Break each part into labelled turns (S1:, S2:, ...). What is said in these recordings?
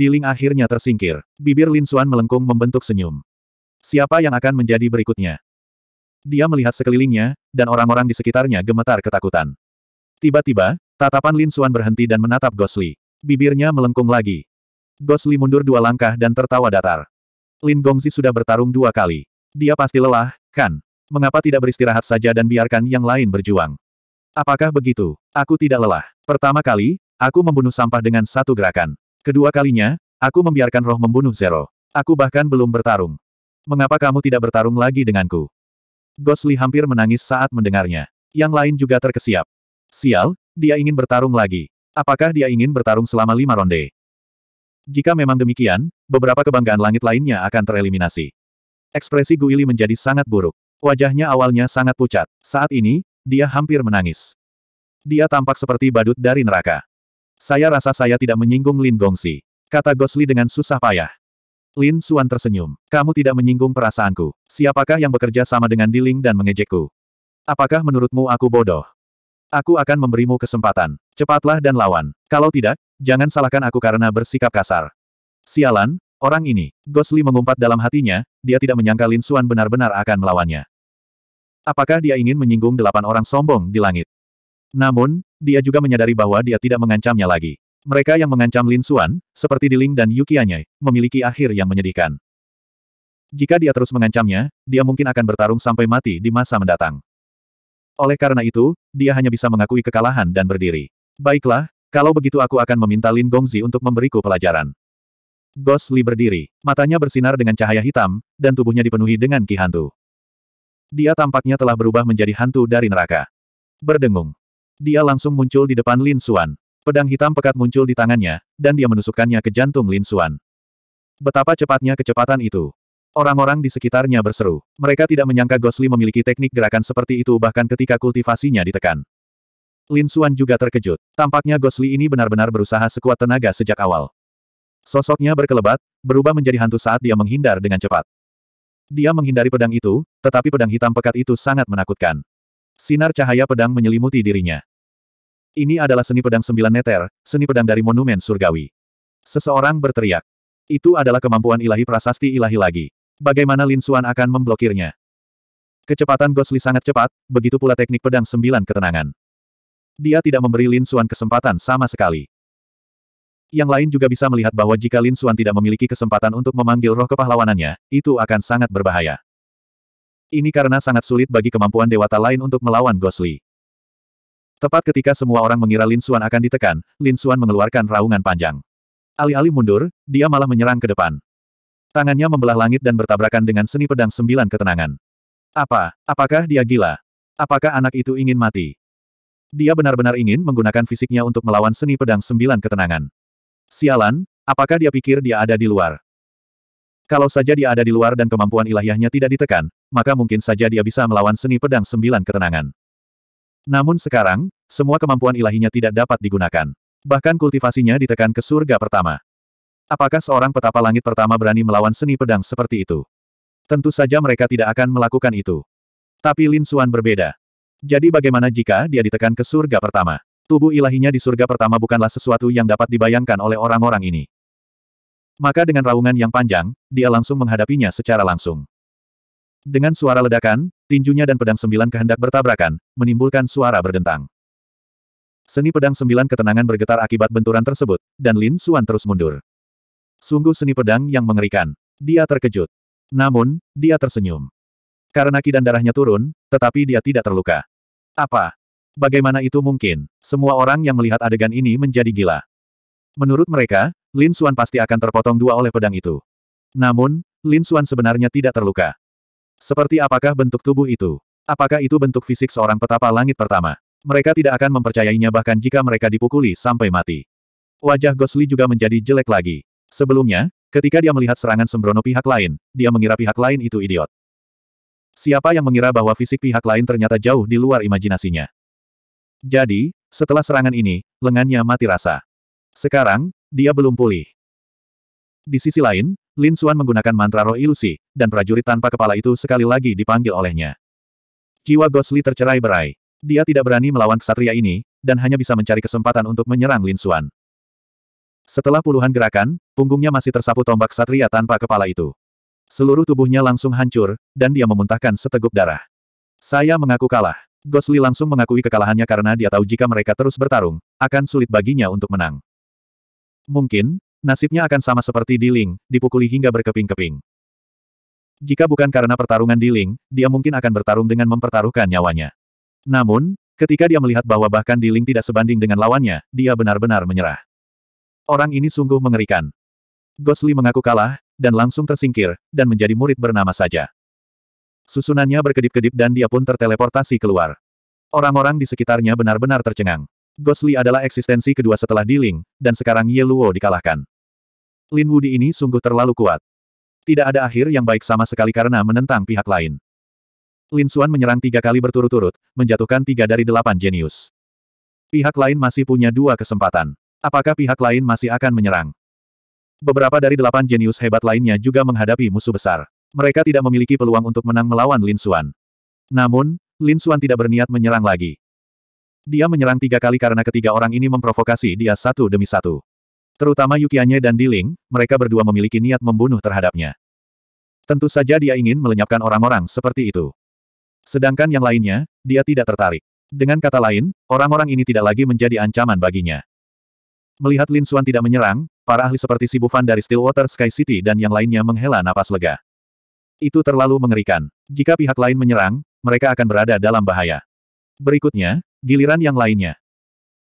S1: Diling akhirnya tersingkir. Bibir Lin Xuan melengkung membentuk senyum. Siapa yang akan menjadi berikutnya? Dia melihat sekelilingnya, dan orang-orang di sekitarnya gemetar ketakutan. Tiba-tiba, tatapan Lin Xuan berhenti dan menatap Gosli. Bibirnya melengkung lagi. Gosli mundur dua langkah dan tertawa datar. Lin Gongzi sudah bertarung dua kali. Dia pasti lelah, kan? Mengapa tidak beristirahat saja dan biarkan yang lain berjuang? Apakah begitu? Aku tidak lelah. Pertama kali, aku membunuh sampah dengan satu gerakan. Kedua kalinya, aku membiarkan roh membunuh Zero. Aku bahkan belum bertarung. Mengapa kamu tidak bertarung lagi denganku? Gosli hampir menangis saat mendengarnya. Yang lain juga terkesiap. Sial, dia ingin bertarung lagi. Apakah dia ingin bertarung selama lima ronde? Jika memang demikian, beberapa kebanggaan langit lainnya akan tereliminasi. Ekspresi Guili menjadi sangat buruk. Wajahnya awalnya sangat pucat. Saat ini, dia hampir menangis. Dia tampak seperti badut dari neraka. Saya rasa saya tidak menyinggung Lin Gongsi. Kata Gosli dengan susah payah. Lin Suan tersenyum. Kamu tidak menyinggung perasaanku. Siapakah yang bekerja sama dengan Diling dan mengejekku? Apakah menurutmu aku bodoh? Aku akan memberimu kesempatan. Cepatlah dan lawan. Kalau tidak, jangan salahkan aku karena bersikap kasar. Sialan, orang ini. Gosli mengumpat dalam hatinya, dia tidak menyangka Lin Suan benar-benar akan melawannya. Apakah dia ingin menyinggung delapan orang sombong di langit? Namun, dia juga menyadari bahwa dia tidak mengancamnya lagi. Mereka yang mengancam Lin Xuan, seperti Di Ling dan Yukianye, memiliki akhir yang menyedihkan. Jika dia terus mengancamnya, dia mungkin akan bertarung sampai mati di masa mendatang. Oleh karena itu, dia hanya bisa mengakui kekalahan dan berdiri. Baiklah, kalau begitu aku akan meminta Lin Gongzi untuk memberiku pelajaran. Ghost Li berdiri, matanya bersinar dengan cahaya hitam, dan tubuhnya dipenuhi dengan ki hantu. Dia tampaknya telah berubah menjadi hantu dari neraka. Berdengung, dia langsung muncul di depan Lin Xuan. Pedang hitam pekat muncul di tangannya, dan dia menusukkannya ke jantung Lin Xuan. Betapa cepatnya kecepatan itu. Orang-orang di sekitarnya berseru. Mereka tidak menyangka Gosli memiliki teknik gerakan seperti itu bahkan ketika kultivasinya ditekan. Lin Xuan juga terkejut. Tampaknya Gosli ini benar-benar berusaha sekuat tenaga sejak awal. Sosoknya berkelebat, berubah menjadi hantu saat dia menghindar dengan cepat. Dia menghindari pedang itu, tetapi pedang hitam pekat itu sangat menakutkan. Sinar cahaya pedang menyelimuti dirinya. Ini adalah seni pedang sembilan neter, seni pedang dari monumen surgawi. Seseorang berteriak. Itu adalah kemampuan ilahi prasasti ilahi lagi. Bagaimana Lin Xuan akan memblokirnya? Kecepatan Gosli sangat cepat, begitu pula teknik pedang sembilan ketenangan. Dia tidak memberi Lin Xuan kesempatan sama sekali. Yang lain juga bisa melihat bahwa jika Lin Xuan tidak memiliki kesempatan untuk memanggil roh kepahlawanannya, itu akan sangat berbahaya. Ini karena sangat sulit bagi kemampuan dewata lain untuk melawan Gosli. Tepat ketika semua orang mengira Lin Xuan akan ditekan, Lin Xuan mengeluarkan raungan panjang. Alih-alih mundur, dia malah menyerang ke depan. Tangannya membelah langit dan bertabrakan dengan seni pedang sembilan ketenangan. Apa? Apakah dia gila? Apakah anak itu ingin mati? Dia benar-benar ingin menggunakan fisiknya untuk melawan seni pedang sembilan ketenangan. Sialan, apakah dia pikir dia ada di luar? Kalau saja dia ada di luar dan kemampuan ilahiyahnya tidak ditekan, maka mungkin saja dia bisa melawan seni pedang sembilan ketenangan. Namun sekarang, semua kemampuan ilahinya tidak dapat digunakan. Bahkan kultivasinya ditekan ke surga pertama. Apakah seorang petapa langit pertama berani melawan seni pedang seperti itu? Tentu saja mereka tidak akan melakukan itu. Tapi Lin Suan berbeda. Jadi bagaimana jika dia ditekan ke surga pertama? Tubuh ilahinya di surga pertama bukanlah sesuatu yang dapat dibayangkan oleh orang-orang ini. Maka dengan raungan yang panjang, dia langsung menghadapinya secara langsung. Dengan suara ledakan, Tinjunya dan pedang sembilan kehendak bertabrakan, menimbulkan suara berdentang. Seni pedang sembilan ketenangan bergetar akibat benturan tersebut, dan Lin Xuan terus mundur. Sungguh seni pedang yang mengerikan. Dia terkejut. Namun, dia tersenyum. Karena kidan darahnya turun, tetapi dia tidak terluka. Apa? Bagaimana itu mungkin? Semua orang yang melihat adegan ini menjadi gila. Menurut mereka, Lin Xuan pasti akan terpotong dua oleh pedang itu. Namun, Lin Xuan sebenarnya tidak terluka. Seperti apakah bentuk tubuh itu? Apakah itu bentuk fisik seorang petapa langit pertama? Mereka tidak akan mempercayainya bahkan jika mereka dipukuli sampai mati. Wajah Gosli juga menjadi jelek lagi. Sebelumnya, ketika dia melihat serangan sembrono pihak lain, dia mengira pihak lain itu idiot. Siapa yang mengira bahwa fisik pihak lain ternyata jauh di luar imajinasinya? Jadi, setelah serangan ini, lengannya mati rasa. Sekarang, dia belum pulih. Di sisi lain, Lin Xuan menggunakan mantra roh ilusi, dan prajurit tanpa kepala itu sekali lagi dipanggil olehnya. Jiwa Gosli tercerai berai. Dia tidak berani melawan kesatria ini, dan hanya bisa mencari kesempatan untuk menyerang Lin Xuan. Setelah puluhan gerakan, punggungnya masih tersapu tombak kesatria tanpa kepala itu. Seluruh tubuhnya langsung hancur, dan dia memuntahkan seteguk darah. Saya mengaku kalah. Gosli langsung mengakui kekalahannya karena dia tahu jika mereka terus bertarung, akan sulit baginya untuk menang. Mungkin, Nasibnya akan sama seperti Di Ling, dipukuli hingga berkeping-keping. Jika bukan karena pertarungan Di Ling, dia mungkin akan bertarung dengan mempertaruhkan nyawanya. Namun, ketika dia melihat bahwa bahkan Di Ling tidak sebanding dengan lawannya, dia benar-benar menyerah. Orang ini sungguh mengerikan. Gosli mengaku kalah, dan langsung tersingkir, dan menjadi murid bernama saja. Susunannya berkedip-kedip dan dia pun terteleportasi keluar. Orang-orang di sekitarnya benar-benar tercengang. Gosli adalah eksistensi kedua setelah Diling, dan sekarang Ye Luo dikalahkan. Lin Wudi ini sungguh terlalu kuat. Tidak ada akhir yang baik sama sekali karena menentang pihak lain. Lin Xuan menyerang tiga kali berturut-turut, menjatuhkan tiga dari delapan jenius. Pihak lain masih punya dua kesempatan. Apakah pihak lain masih akan menyerang? Beberapa dari delapan jenius hebat lainnya juga menghadapi musuh besar. Mereka tidak memiliki peluang untuk menang melawan Lin Xuan. Namun, Lin Xuan tidak berniat menyerang lagi. Dia menyerang tiga kali karena ketiga orang ini memprovokasi dia satu demi satu. Terutama Yukianye dan Diling, mereka berdua memiliki niat membunuh terhadapnya. Tentu saja dia ingin melenyapkan orang-orang seperti itu. Sedangkan yang lainnya, dia tidak tertarik. Dengan kata lain, orang-orang ini tidak lagi menjadi ancaman baginya. Melihat Lin Xuan tidak menyerang, para ahli seperti si Bufan dari Stillwater Sky City dan yang lainnya menghela napas lega. Itu terlalu mengerikan. Jika pihak lain menyerang, mereka akan berada dalam bahaya. Berikutnya, Giliran yang lainnya.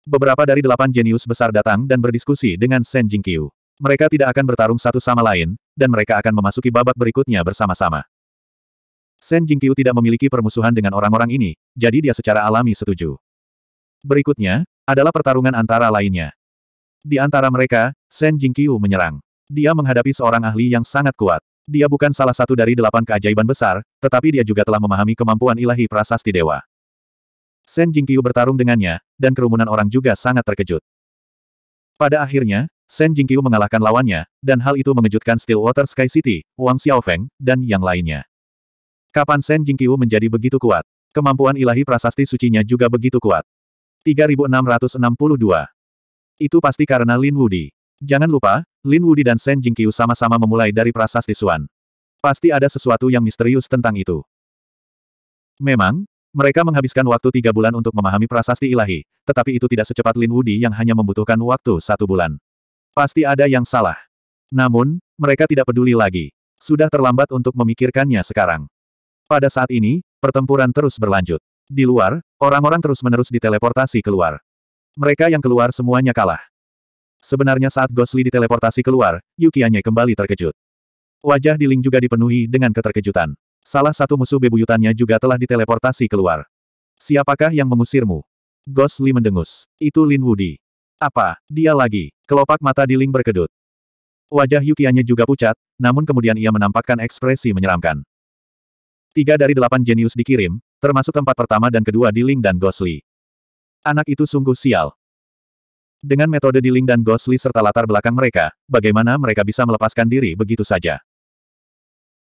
S1: Beberapa dari delapan jenius besar datang dan berdiskusi dengan Shen Jingqiu. Mereka tidak akan bertarung satu sama lain, dan mereka akan memasuki babak berikutnya bersama-sama. Shen Jingqiu tidak memiliki permusuhan dengan orang-orang ini, jadi dia secara alami setuju. Berikutnya, adalah pertarungan antara lainnya. Di antara mereka, Shen Jingqiu menyerang. Dia menghadapi seorang ahli yang sangat kuat. Dia bukan salah satu dari delapan keajaiban besar, tetapi dia juga telah memahami kemampuan ilahi prasasti dewa. Shen Jingqiu bertarung dengannya, dan kerumunan orang juga sangat terkejut. Pada akhirnya, Shen Jingqiu mengalahkan lawannya, dan hal itu mengejutkan Stillwater Sky City, Wang Xiaofeng, dan yang lainnya. Kapan Shen Jingqiu menjadi begitu kuat? Kemampuan ilahi prasasti sucinya juga begitu kuat. 3662. Itu pasti karena Lin Wudi. Jangan lupa, Lin Wudi dan Shen Jingqiu sama-sama memulai dari prasasti Suan. Pasti ada sesuatu yang misterius tentang itu. Memang, mereka menghabiskan waktu tiga bulan untuk memahami prasasti ilahi, tetapi itu tidak secepat Lin Wudi yang hanya membutuhkan waktu satu bulan. Pasti ada yang salah. Namun, mereka tidak peduli lagi. Sudah terlambat untuk memikirkannya sekarang. Pada saat ini, pertempuran terus berlanjut. Di luar, orang-orang terus-menerus diteleportasi keluar. Mereka yang keluar semuanya kalah. Sebenarnya saat Gosli diteleportasi keluar, Yukianye kembali terkejut. Wajah di Ling juga dipenuhi dengan keterkejutan. Salah satu musuh bebuyutannya juga telah diteleportasi keluar. Siapakah yang mengusirmu? Ghost Li mendengus. Itu Lin Wudi. Apa, dia lagi? Kelopak mata di Ling berkedut. Wajah Yukianya juga pucat, namun kemudian ia menampakkan ekspresi menyeramkan. Tiga dari delapan jenius dikirim, termasuk tempat pertama dan kedua di Ling dan Ghost Li. Anak itu sungguh sial. Dengan metode di Ling dan Ghost Li serta latar belakang mereka, bagaimana mereka bisa melepaskan diri begitu saja?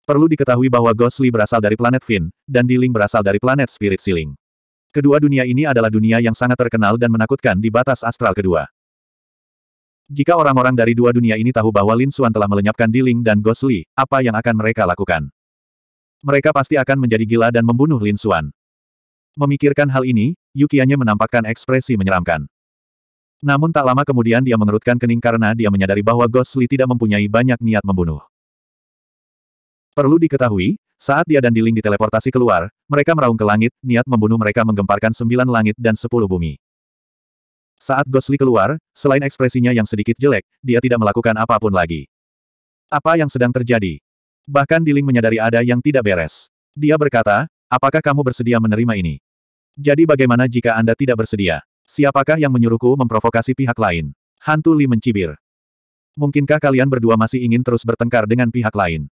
S1: Perlu diketahui bahwa Ghostly berasal dari planet Finn, dan Diling berasal dari planet Spirit Ceiling. Kedua dunia ini adalah dunia yang sangat terkenal dan menakutkan di batas astral kedua. Jika orang-orang dari dua dunia ini tahu bahwa Lin Suan telah melenyapkan Diling dan Ghostly, apa yang akan mereka lakukan? Mereka pasti akan menjadi gila dan membunuh Lin Suan. Memikirkan hal ini, Yukianya menampakkan ekspresi menyeramkan. Namun tak lama kemudian dia mengerutkan kening karena dia menyadari bahwa Ghost tidak mempunyai banyak niat membunuh. Perlu diketahui, saat dia dan Diling diteleportasi keluar, mereka meraung ke langit, niat membunuh mereka menggemparkan sembilan langit dan sepuluh bumi. Saat Gosli keluar, selain ekspresinya yang sedikit jelek, dia tidak melakukan apapun lagi. Apa yang sedang terjadi? Bahkan Diling menyadari ada yang tidak beres. Dia berkata, apakah kamu bersedia menerima ini? Jadi bagaimana jika Anda tidak bersedia? Siapakah yang menyuruhku memprovokasi pihak lain? Hantu Li mencibir. Mungkinkah kalian berdua masih ingin terus bertengkar dengan pihak lain?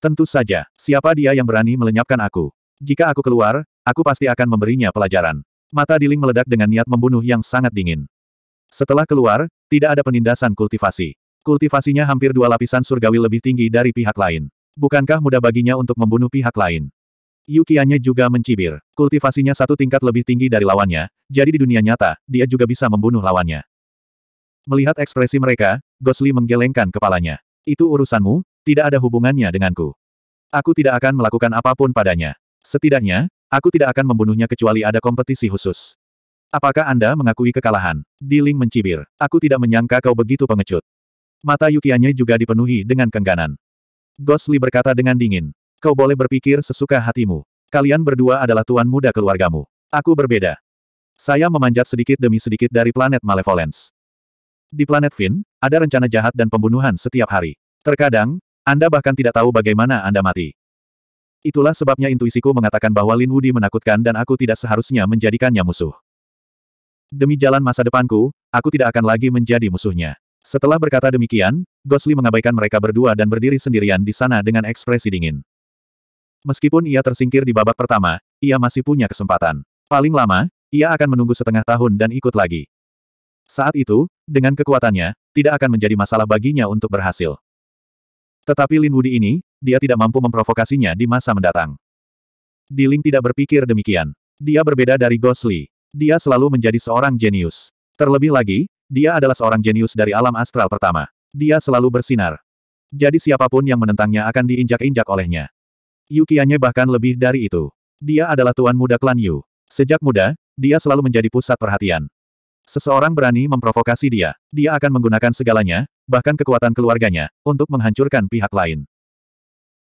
S1: Tentu saja, siapa dia yang berani melenyapkan aku? Jika aku keluar, aku pasti akan memberinya pelajaran. Mata Diling meledak dengan niat membunuh yang sangat dingin. Setelah keluar, tidak ada penindasan kultivasi. Kultivasinya hampir dua lapisan surgawi lebih tinggi dari pihak lain. Bukankah mudah baginya untuk membunuh pihak lain? Yukianya juga mencibir. Kultivasinya satu tingkat lebih tinggi dari lawannya, jadi di dunia nyata, dia juga bisa membunuh lawannya. Melihat ekspresi mereka, Gosli menggelengkan kepalanya. Itu urusanmu, tidak ada hubungannya denganku. Aku tidak akan melakukan apapun padanya. Setidaknya, aku tidak akan membunuhnya kecuali ada kompetisi khusus. Apakah Anda mengakui kekalahan? Diling mencibir. Aku tidak menyangka kau begitu pengecut. Mata Yukianya juga dipenuhi dengan kengganan. Gosli berkata dengan dingin. Kau boleh berpikir sesuka hatimu. Kalian berdua adalah tuan muda keluargamu. Aku berbeda. Saya memanjat sedikit demi sedikit dari planet Malevolence. Di planet Finn, ada rencana jahat dan pembunuhan setiap hari. Terkadang, anda bahkan tidak tahu bagaimana Anda mati. Itulah sebabnya intuisiku mengatakan bahwa Lin Wudi menakutkan dan aku tidak seharusnya menjadikannya musuh. Demi jalan masa depanku, aku tidak akan lagi menjadi musuhnya. Setelah berkata demikian, Gosli mengabaikan mereka berdua dan berdiri sendirian di sana dengan ekspresi dingin. Meskipun ia tersingkir di babak pertama, ia masih punya kesempatan. Paling lama, ia akan menunggu setengah tahun dan ikut lagi. Saat itu, dengan kekuatannya, tidak akan menjadi masalah baginya untuk berhasil. Tetapi Lin Wudi ini, dia tidak mampu memprovokasinya di masa mendatang. Di Ling tidak berpikir demikian. Dia berbeda dari Gosli. Dia selalu menjadi seorang jenius. Terlebih lagi, dia adalah seorang jenius dari alam astral pertama. Dia selalu bersinar. Jadi siapapun yang menentangnya akan diinjak-injak olehnya. Yukianya bahkan lebih dari itu. Dia adalah tuan muda klan Yu. Sejak muda, dia selalu menjadi pusat perhatian. Seseorang berani memprovokasi dia. Dia akan menggunakan segalanya, bahkan kekuatan keluarganya, untuk menghancurkan pihak lain.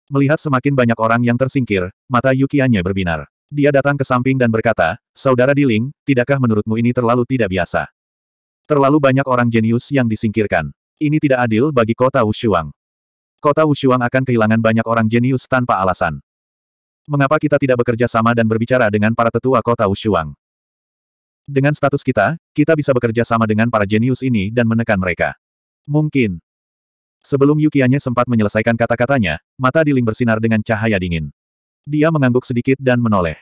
S1: Melihat semakin banyak orang yang tersingkir, mata Yukianya berbinar. Dia datang ke samping dan berkata, Saudara Diling, tidakkah menurutmu ini terlalu tidak biasa? Terlalu banyak orang jenius yang disingkirkan. Ini tidak adil bagi kota Wushuang. Kota Wushuang akan kehilangan banyak orang jenius tanpa alasan. Mengapa kita tidak bekerja sama dan berbicara dengan para tetua kota Wushuang? Dengan status kita, kita bisa bekerja sama dengan para jenius ini dan menekan mereka. Mungkin. Sebelum Yukianya sempat menyelesaikan kata-katanya, mata Diling bersinar dengan cahaya dingin. Dia mengangguk sedikit dan menoleh.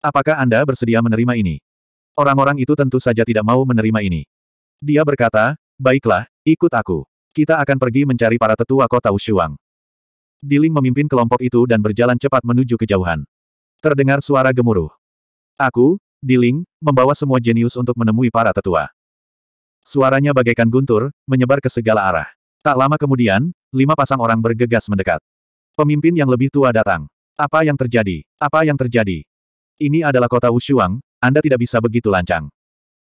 S1: Apakah Anda bersedia menerima ini? Orang-orang itu tentu saja tidak mau menerima ini. Dia berkata, baiklah, ikut aku. Kita akan pergi mencari para tetua kota Ushuang. Diling memimpin kelompok itu dan berjalan cepat menuju kejauhan. Terdengar suara gemuruh. Aku, di Diling, membawa semua jenius untuk menemui para tetua. Suaranya bagaikan guntur, menyebar ke segala arah. Tak lama kemudian, lima pasang orang bergegas mendekat. Pemimpin yang lebih tua datang. Apa yang terjadi? Apa yang terjadi? Ini adalah kota Wushuang, Anda tidak bisa begitu lancang.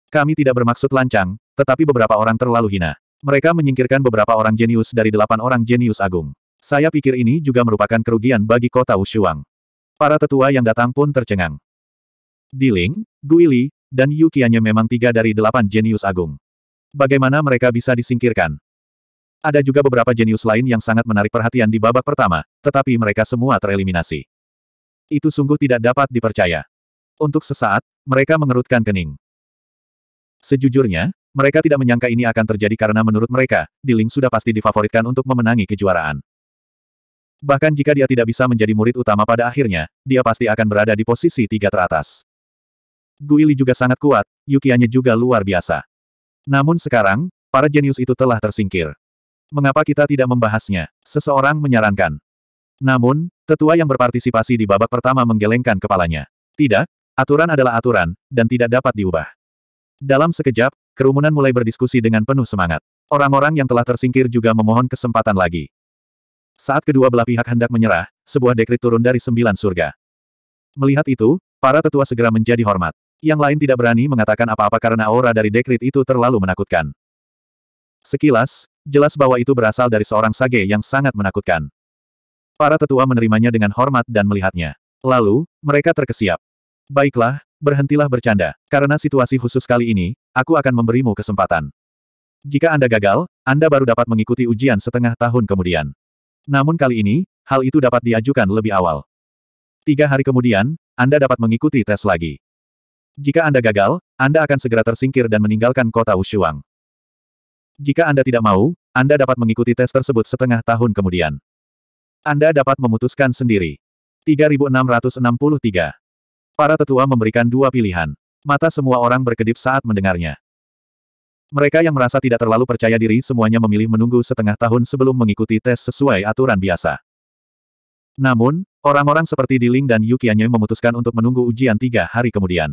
S1: Kami tidak bermaksud lancang, tetapi beberapa orang terlalu hina. Mereka menyingkirkan beberapa orang jenius dari delapan orang jenius agung. Saya pikir ini juga merupakan kerugian bagi kota Wushuang. Para tetua yang datang pun tercengang. Diling, Guili, dan Yukianya memang tiga dari delapan jenius agung. Bagaimana mereka bisa disingkirkan? Ada juga beberapa jenius lain yang sangat menarik perhatian di babak pertama, tetapi mereka semua tereliminasi. Itu sungguh tidak dapat dipercaya. Untuk sesaat, mereka mengerutkan kening. Sejujurnya, mereka tidak menyangka ini akan terjadi karena menurut mereka, Diling sudah pasti difavoritkan untuk memenangi kejuaraan. Bahkan jika dia tidak bisa menjadi murid utama pada akhirnya, dia pasti akan berada di posisi tiga teratas. Guili juga sangat kuat, Yukianya juga luar biasa. Namun sekarang, para jenius itu telah tersingkir. Mengapa kita tidak membahasnya? Seseorang menyarankan. Namun, tetua yang berpartisipasi di babak pertama menggelengkan kepalanya. Tidak, aturan adalah aturan, dan tidak dapat diubah. Dalam sekejap, kerumunan mulai berdiskusi dengan penuh semangat. Orang-orang yang telah tersingkir juga memohon kesempatan lagi. Saat kedua belah pihak hendak menyerah, sebuah dekrit turun dari sembilan surga. Melihat itu, para tetua segera menjadi hormat. Yang lain tidak berani mengatakan apa-apa karena aura dari dekrit itu terlalu menakutkan. Sekilas, jelas bahwa itu berasal dari seorang sage yang sangat menakutkan. Para tetua menerimanya dengan hormat dan melihatnya. Lalu, mereka terkesiap. Baiklah, berhentilah bercanda. Karena situasi khusus kali ini, aku akan memberimu kesempatan. Jika Anda gagal, Anda baru dapat mengikuti ujian setengah tahun kemudian. Namun kali ini, hal itu dapat diajukan lebih awal. Tiga hari kemudian, Anda dapat mengikuti tes lagi. Jika Anda gagal, Anda akan segera tersingkir dan meninggalkan kota Ushuang. Jika Anda tidak mau, Anda dapat mengikuti tes tersebut setengah tahun kemudian. Anda dapat memutuskan sendiri. 3663. Para tetua memberikan dua pilihan. Mata semua orang berkedip saat mendengarnya. Mereka yang merasa tidak terlalu percaya diri semuanya memilih menunggu setengah tahun sebelum mengikuti tes sesuai aturan biasa. Namun, orang-orang seperti Diling dan Yukianye memutuskan untuk menunggu ujian tiga hari kemudian.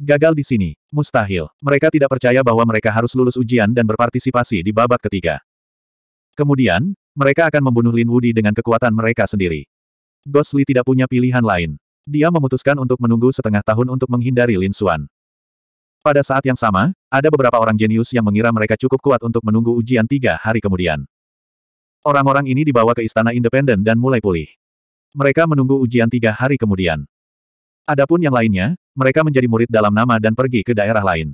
S1: Gagal di sini. Mustahil. Mereka tidak percaya bahwa mereka harus lulus ujian dan berpartisipasi di babak ketiga. Kemudian, mereka akan membunuh Lin Wudi dengan kekuatan mereka sendiri. Gosli tidak punya pilihan lain. Dia memutuskan untuk menunggu setengah tahun untuk menghindari Lin Xuan. Pada saat yang sama, ada beberapa orang jenius yang mengira mereka cukup kuat untuk menunggu ujian tiga hari kemudian. Orang-orang ini dibawa ke istana independen dan mulai pulih. Mereka menunggu ujian tiga hari kemudian. Adapun yang lainnya, mereka menjadi murid dalam nama dan pergi ke daerah lain.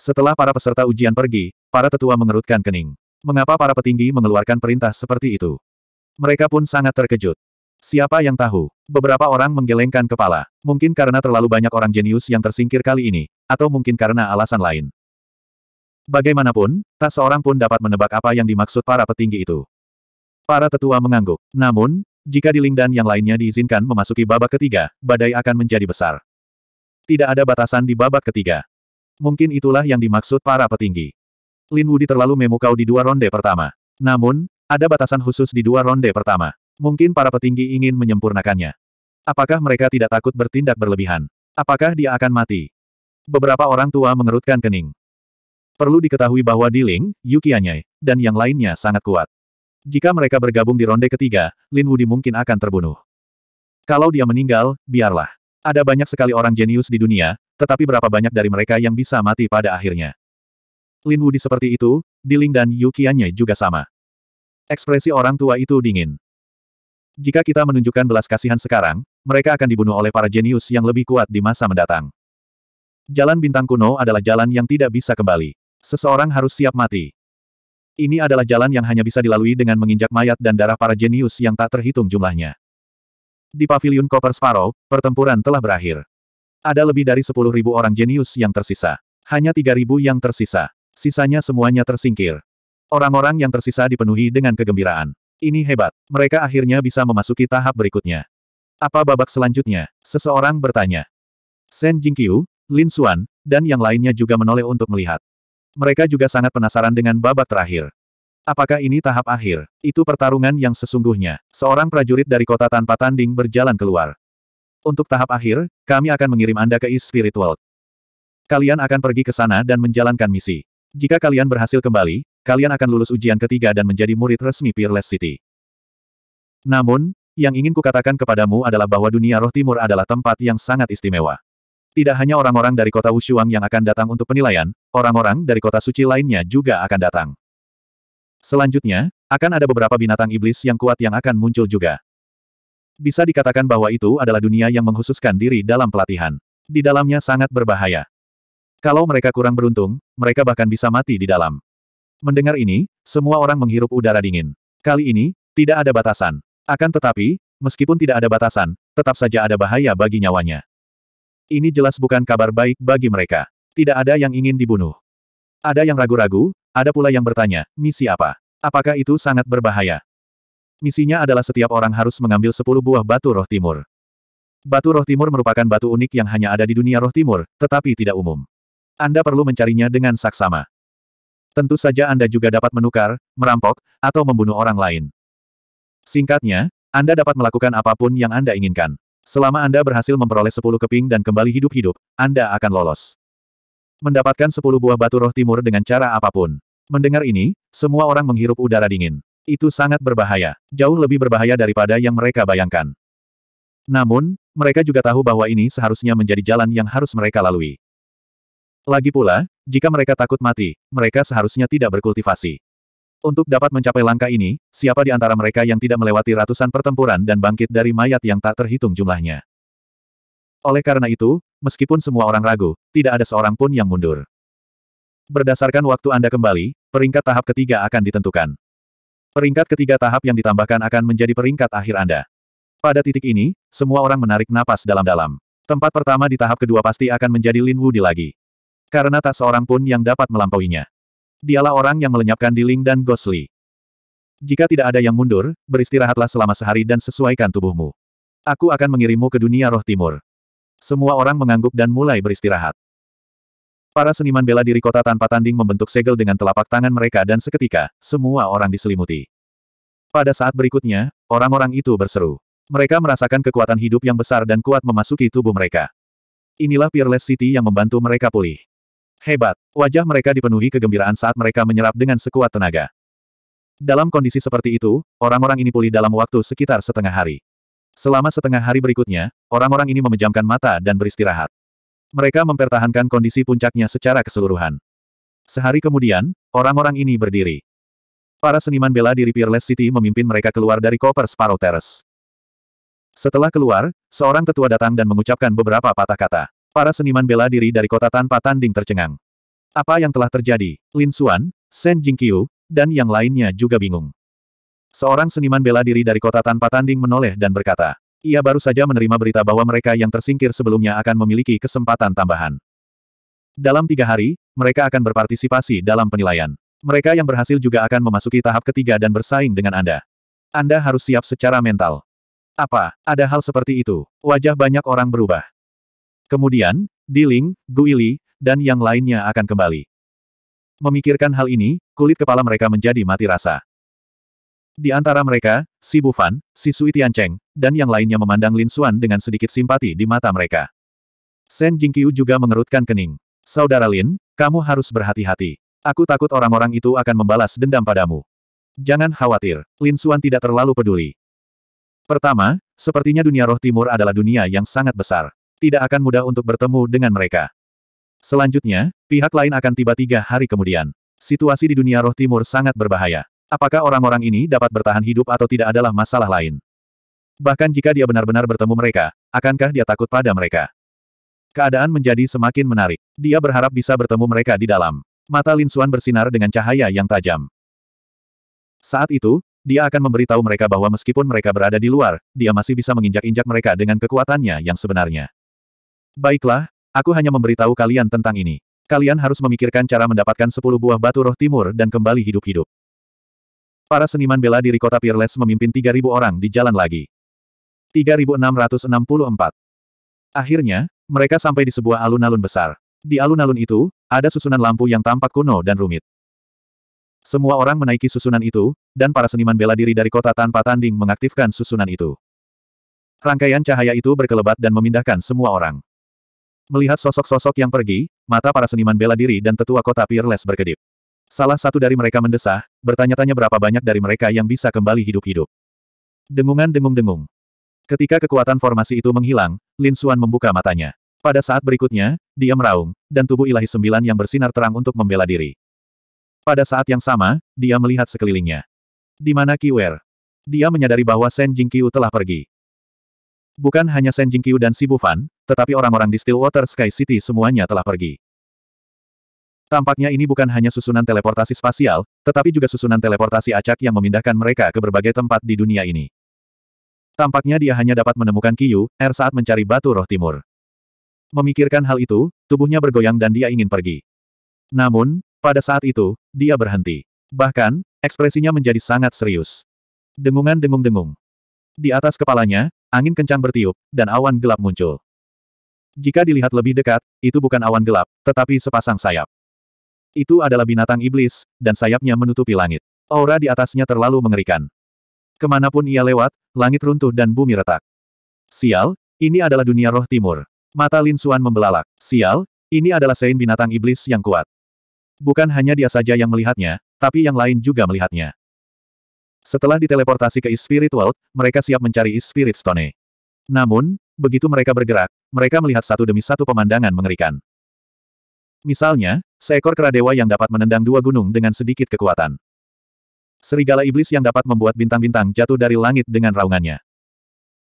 S1: Setelah para peserta ujian pergi, para tetua mengerutkan kening. Mengapa para petinggi mengeluarkan perintah seperti itu? Mereka pun sangat terkejut. Siapa yang tahu? Beberapa orang menggelengkan kepala. Mungkin karena terlalu banyak orang jenius yang tersingkir kali ini, atau mungkin karena alasan lain. Bagaimanapun, tak seorang pun dapat menebak apa yang dimaksud para petinggi itu. Para tetua mengangguk. Namun, jika Diling dan yang lainnya diizinkan memasuki babak ketiga, badai akan menjadi besar. Tidak ada batasan di babak ketiga. Mungkin itulah yang dimaksud para petinggi. Lin Wudi terlalu memukau di dua ronde pertama. Namun, ada batasan khusus di dua ronde pertama. Mungkin para petinggi ingin menyempurnakannya. Apakah mereka tidak takut bertindak berlebihan? Apakah dia akan mati? Beberapa orang tua mengerutkan kening. Perlu diketahui bahwa Diling, Yukianye, dan yang lainnya sangat kuat. Jika mereka bergabung di ronde ketiga, Lin Wudi mungkin akan terbunuh. Kalau dia meninggal, biarlah. Ada banyak sekali orang jenius di dunia, tetapi berapa banyak dari mereka yang bisa mati pada akhirnya. Lin Wudi seperti itu, Di Ling dan Yukiannya juga sama. Ekspresi orang tua itu dingin. Jika kita menunjukkan belas kasihan sekarang, mereka akan dibunuh oleh para jenius yang lebih kuat di masa mendatang. Jalan bintang kuno adalah jalan yang tidak bisa kembali. Seseorang harus siap mati. Ini adalah jalan yang hanya bisa dilalui dengan menginjak mayat dan darah para jenius yang tak terhitung jumlahnya. Di pavilion Copper Sparrow, pertempuran telah berakhir. Ada lebih dari 10.000 orang jenius yang tersisa. Hanya 3.000 yang tersisa. Sisanya semuanya tersingkir. Orang-orang yang tersisa dipenuhi dengan kegembiraan. Ini hebat. Mereka akhirnya bisa memasuki tahap berikutnya. Apa babak selanjutnya? Seseorang bertanya. Shen Jingqiu, Lin Xuan, dan yang lainnya juga menoleh untuk melihat. Mereka juga sangat penasaran dengan babak terakhir. Apakah ini tahap akhir? Itu pertarungan yang sesungguhnya. Seorang prajurit dari kota tanpa tanding berjalan keluar. Untuk tahap akhir, kami akan mengirim Anda ke East Spirit World. Kalian akan pergi ke sana dan menjalankan misi. Jika kalian berhasil kembali, kalian akan lulus ujian ketiga dan menjadi murid resmi Peerless City. Namun, yang ingin kukatakan kepadamu adalah bahwa dunia roh timur adalah tempat yang sangat istimewa. Tidak hanya orang-orang dari kota Wushuang yang akan datang untuk penilaian, orang-orang dari kota suci lainnya juga akan datang. Selanjutnya, akan ada beberapa binatang iblis yang kuat yang akan muncul juga. Bisa dikatakan bahwa itu adalah dunia yang menghususkan diri dalam pelatihan. Di dalamnya sangat berbahaya. Kalau mereka kurang beruntung, mereka bahkan bisa mati di dalam. Mendengar ini, semua orang menghirup udara dingin. Kali ini, tidak ada batasan. Akan tetapi, meskipun tidak ada batasan, tetap saja ada bahaya bagi nyawanya. Ini jelas bukan kabar baik bagi mereka. Tidak ada yang ingin dibunuh. Ada yang ragu-ragu, ada pula yang bertanya, misi apa? Apakah itu sangat berbahaya? Misinya adalah setiap orang harus mengambil 10 buah batu roh timur. Batu roh timur merupakan batu unik yang hanya ada di dunia roh timur, tetapi tidak umum. Anda perlu mencarinya dengan saksama. Tentu saja Anda juga dapat menukar, merampok, atau membunuh orang lain. Singkatnya, Anda dapat melakukan apapun yang Anda inginkan. Selama Anda berhasil memperoleh sepuluh keping dan kembali hidup-hidup, Anda akan lolos. Mendapatkan sepuluh buah batu roh timur dengan cara apapun. Mendengar ini, semua orang menghirup udara dingin. Itu sangat berbahaya. Jauh lebih berbahaya daripada yang mereka bayangkan. Namun, mereka juga tahu bahwa ini seharusnya menjadi jalan yang harus mereka lalui. Lagi pula, jika mereka takut mati, mereka seharusnya tidak berkultivasi. Untuk dapat mencapai langkah ini, siapa di antara mereka yang tidak melewati ratusan pertempuran dan bangkit dari mayat yang tak terhitung jumlahnya? Oleh karena itu, meskipun semua orang ragu, tidak ada seorang pun yang mundur. Berdasarkan waktu Anda kembali, peringkat tahap ketiga akan ditentukan. Peringkat ketiga tahap yang ditambahkan akan menjadi peringkat akhir Anda. Pada titik ini, semua orang menarik napas dalam-dalam. Tempat pertama di tahap kedua pasti akan menjadi Lin Wudi lagi. Karena tak seorang pun yang dapat melampauinya dialah orang yang melenyapkan di Ling dan Gosli. Jika tidak ada yang mundur, beristirahatlah selama sehari dan sesuaikan tubuhmu. Aku akan mengirimmu ke dunia roh timur. Semua orang mengangguk dan mulai beristirahat. Para seniman bela diri kota tanpa tanding membentuk segel dengan telapak tangan mereka dan seketika, semua orang diselimuti. Pada saat berikutnya, orang-orang itu berseru. Mereka merasakan kekuatan hidup yang besar dan kuat memasuki tubuh mereka. Inilah Peerless City yang membantu mereka pulih. Hebat. Wajah mereka dipenuhi kegembiraan saat mereka menyerap dengan sekuat tenaga. Dalam kondisi seperti itu, orang-orang ini pulih dalam waktu sekitar setengah hari. Selama setengah hari berikutnya, orang-orang ini memejamkan mata dan beristirahat. Mereka mempertahankan kondisi puncaknya secara keseluruhan. Sehari kemudian, orang-orang ini berdiri. Para seniman bela diri Peerless City memimpin mereka keluar dari Copper Sparrow Terrace. Setelah keluar, seorang tetua datang dan mengucapkan beberapa patah kata. Para seniman bela diri dari kota tanpa tanding tercengang. Apa yang telah terjadi? Lin Xuan, Shen Jingqiu, dan yang lainnya juga bingung. Seorang seniman bela diri dari kota tanpa tanding menoleh dan berkata, ia baru saja menerima berita bahwa mereka yang tersingkir sebelumnya akan memiliki kesempatan tambahan. Dalam tiga hari, mereka akan berpartisipasi dalam penilaian. Mereka yang berhasil juga akan memasuki tahap ketiga dan bersaing dengan Anda. Anda harus siap secara mental. Apa, ada hal seperti itu? Wajah banyak orang berubah. Kemudian, Diling, Guili, dan yang lainnya akan kembali. Memikirkan hal ini, kulit kepala mereka menjadi mati rasa. Di antara mereka, si Bufan, si Sui Tiancheng, dan yang lainnya memandang Lin Xuan dengan sedikit simpati di mata mereka. Shen Jingqiu juga mengerutkan kening. Saudara Lin, kamu harus berhati-hati. Aku takut orang-orang itu akan membalas dendam padamu. Jangan khawatir, Lin Xuan tidak terlalu peduli. Pertama, sepertinya dunia roh timur adalah dunia yang sangat besar tidak akan mudah untuk bertemu dengan mereka. Selanjutnya, pihak lain akan tiba tiga hari kemudian. Situasi di dunia roh timur sangat berbahaya. Apakah orang-orang ini dapat bertahan hidup atau tidak adalah masalah lain. Bahkan jika dia benar-benar bertemu mereka, akankah dia takut pada mereka? Keadaan menjadi semakin menarik. Dia berharap bisa bertemu mereka di dalam. Mata Lin Suan bersinar dengan cahaya yang tajam. Saat itu, dia akan memberitahu mereka bahwa meskipun mereka berada di luar, dia masih bisa menginjak-injak mereka dengan kekuatannya yang sebenarnya. Baiklah, aku hanya memberitahu kalian tentang ini. Kalian harus memikirkan cara mendapatkan sepuluh buah batu roh timur dan kembali hidup-hidup. Para seniman bela diri kota Peerless memimpin 3.000 orang di jalan lagi. 3664. Akhirnya, mereka sampai di sebuah alun-alun besar. Di alun-alun itu, ada susunan lampu yang tampak kuno dan rumit. Semua orang menaiki susunan itu, dan para seniman bela diri dari kota tanpa tanding mengaktifkan susunan itu. Rangkaian cahaya itu berkelebat dan memindahkan semua orang. Melihat sosok-sosok yang pergi, mata para seniman bela diri dan tetua kota Peerless berkedip. Salah satu dari mereka mendesah, bertanya-tanya berapa banyak dari mereka yang bisa kembali hidup-hidup. Dengungan dengung-dengung. Ketika kekuatan formasi itu menghilang, Lin Xuan membuka matanya. Pada saat berikutnya, dia meraung, dan tubuh ilahi sembilan yang bersinar terang untuk membela diri. Pada saat yang sama, dia melihat sekelilingnya. Di mana Kiwer? Dia menyadari bahwa Shen Jingqiu telah pergi. Bukan hanya Shen Jingqiu dan Sibu Fan, tetapi orang-orang di Stillwater Sky City semuanya telah pergi. Tampaknya ini bukan hanya susunan teleportasi spasial, tetapi juga susunan teleportasi acak yang memindahkan mereka ke berbagai tempat di dunia ini. Tampaknya dia hanya dapat menemukan Kiyu, Er saat mencari batu roh timur. Memikirkan hal itu, tubuhnya bergoyang dan dia ingin pergi. Namun, pada saat itu, dia berhenti. Bahkan, ekspresinya menjadi sangat serius. Dengungan dengung-dengung. Di atas kepalanya, angin kencang bertiup, dan awan gelap muncul. Jika dilihat lebih dekat, itu bukan awan gelap, tetapi sepasang sayap. Itu adalah binatang iblis, dan sayapnya menutupi langit. Aura di atasnya terlalu mengerikan. Kemanapun ia lewat, langit runtuh dan bumi retak. Sial, ini adalah dunia roh timur. Mata Lin Suan membelalak. Sial, ini adalah sein binatang iblis yang kuat. Bukan hanya dia saja yang melihatnya, tapi yang lain juga melihatnya. Setelah diteleportasi ke East Spirit World, mereka siap mencari East Spirit Stone. Namun, begitu mereka bergerak, mereka melihat satu demi satu pemandangan mengerikan. Misalnya, seekor kera dewa yang dapat menendang dua gunung dengan sedikit kekuatan. Serigala iblis yang dapat membuat bintang-bintang jatuh dari langit dengan raungannya.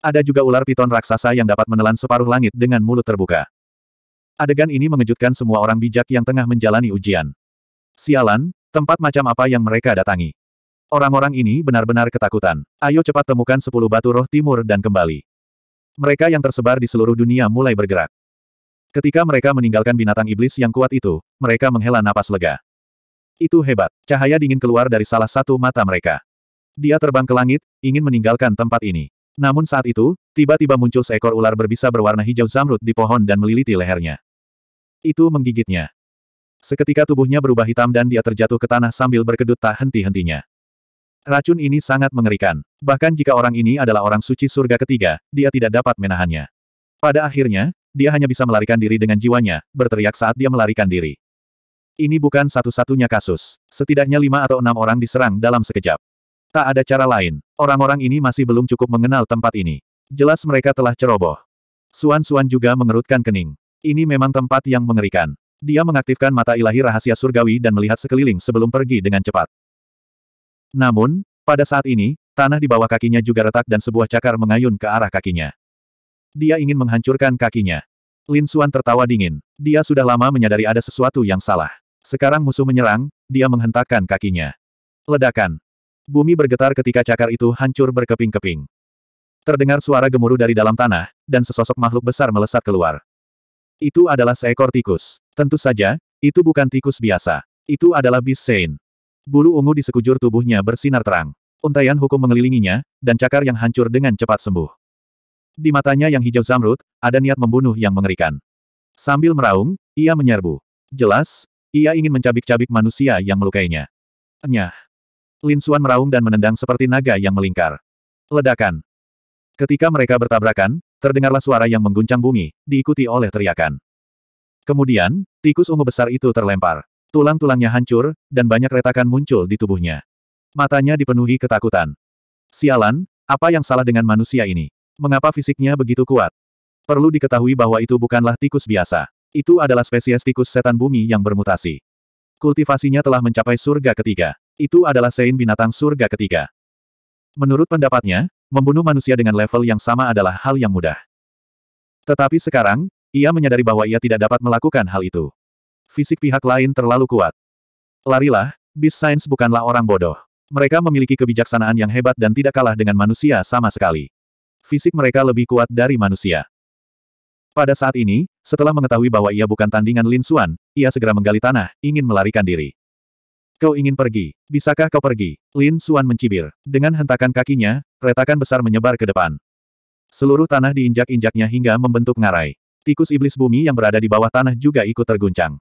S1: Ada juga ular piton raksasa yang dapat menelan separuh langit dengan mulut terbuka. Adegan ini mengejutkan semua orang bijak yang tengah menjalani ujian. Sialan, tempat macam apa yang mereka datangi? Orang-orang ini benar-benar ketakutan. Ayo cepat temukan sepuluh batu roh timur dan kembali. Mereka yang tersebar di seluruh dunia mulai bergerak. Ketika mereka meninggalkan binatang iblis yang kuat itu, mereka menghela napas lega. Itu hebat. Cahaya dingin keluar dari salah satu mata mereka. Dia terbang ke langit, ingin meninggalkan tempat ini. Namun saat itu, tiba-tiba muncul seekor ular berbisa berwarna hijau zamrud di pohon dan meliliti lehernya. Itu menggigitnya. Seketika tubuhnya berubah hitam dan dia terjatuh ke tanah sambil berkedut tak henti-hentinya. Racun ini sangat mengerikan. Bahkan jika orang ini adalah orang suci surga ketiga, dia tidak dapat menahannya. Pada akhirnya, dia hanya bisa melarikan diri dengan jiwanya, berteriak saat dia melarikan diri. Ini bukan satu-satunya kasus. Setidaknya lima atau enam orang diserang dalam sekejap. Tak ada cara lain. Orang-orang ini masih belum cukup mengenal tempat ini. Jelas mereka telah ceroboh. Suan-Suan juga mengerutkan kening. Ini memang tempat yang mengerikan. Dia mengaktifkan mata ilahi rahasia surgawi dan melihat sekeliling sebelum pergi dengan cepat. Namun, pada saat ini, tanah di bawah kakinya juga retak dan sebuah cakar mengayun ke arah kakinya. Dia ingin menghancurkan kakinya. Lin Xuan tertawa dingin. Dia sudah lama menyadari ada sesuatu yang salah. Sekarang musuh menyerang, dia menghentakkan kakinya. Ledakan. Bumi bergetar ketika cakar itu hancur berkeping-keping. Terdengar suara gemuruh dari dalam tanah, dan sesosok makhluk besar melesat keluar. Itu adalah seekor tikus. Tentu saja, itu bukan tikus biasa. Itu adalah Bis Sein. Bulu ungu di sekujur tubuhnya bersinar terang. Untaian hukum mengelilinginya, dan cakar yang hancur dengan cepat sembuh. Di matanya yang hijau zamrud, ada niat membunuh yang mengerikan. Sambil meraung, ia menyerbu. Jelas, ia ingin mencabik-cabik manusia yang melukainya. Nyah. Lin Xuan meraung dan menendang seperti naga yang melingkar. Ledakan. Ketika mereka bertabrakan, terdengarlah suara yang mengguncang bumi, diikuti oleh teriakan. Kemudian, tikus ungu besar itu terlempar. Tulang-tulangnya hancur, dan banyak retakan muncul di tubuhnya. Matanya dipenuhi ketakutan. Sialan, apa yang salah dengan manusia ini? Mengapa fisiknya begitu kuat? Perlu diketahui bahwa itu bukanlah tikus biasa. Itu adalah spesies tikus setan bumi yang bermutasi. Kultivasinya telah mencapai surga ketiga. Itu adalah sein binatang surga ketiga. Menurut pendapatnya, membunuh manusia dengan level yang sama adalah hal yang mudah. Tetapi sekarang, ia menyadari bahwa ia tidak dapat melakukan hal itu fisik pihak lain terlalu kuat. Larilah, Beast Science bukanlah orang bodoh. Mereka memiliki kebijaksanaan yang hebat dan tidak kalah dengan manusia sama sekali. Fisik mereka lebih kuat dari manusia. Pada saat ini, setelah mengetahui bahwa ia bukan tandingan Lin Suan, ia segera menggali tanah, ingin melarikan diri. Kau ingin pergi, bisakah kau pergi? Lin Suan mencibir. Dengan hentakan kakinya, retakan besar menyebar ke depan. Seluruh tanah diinjak-injaknya hingga membentuk ngarai. Tikus iblis bumi yang berada di bawah tanah juga ikut terguncang.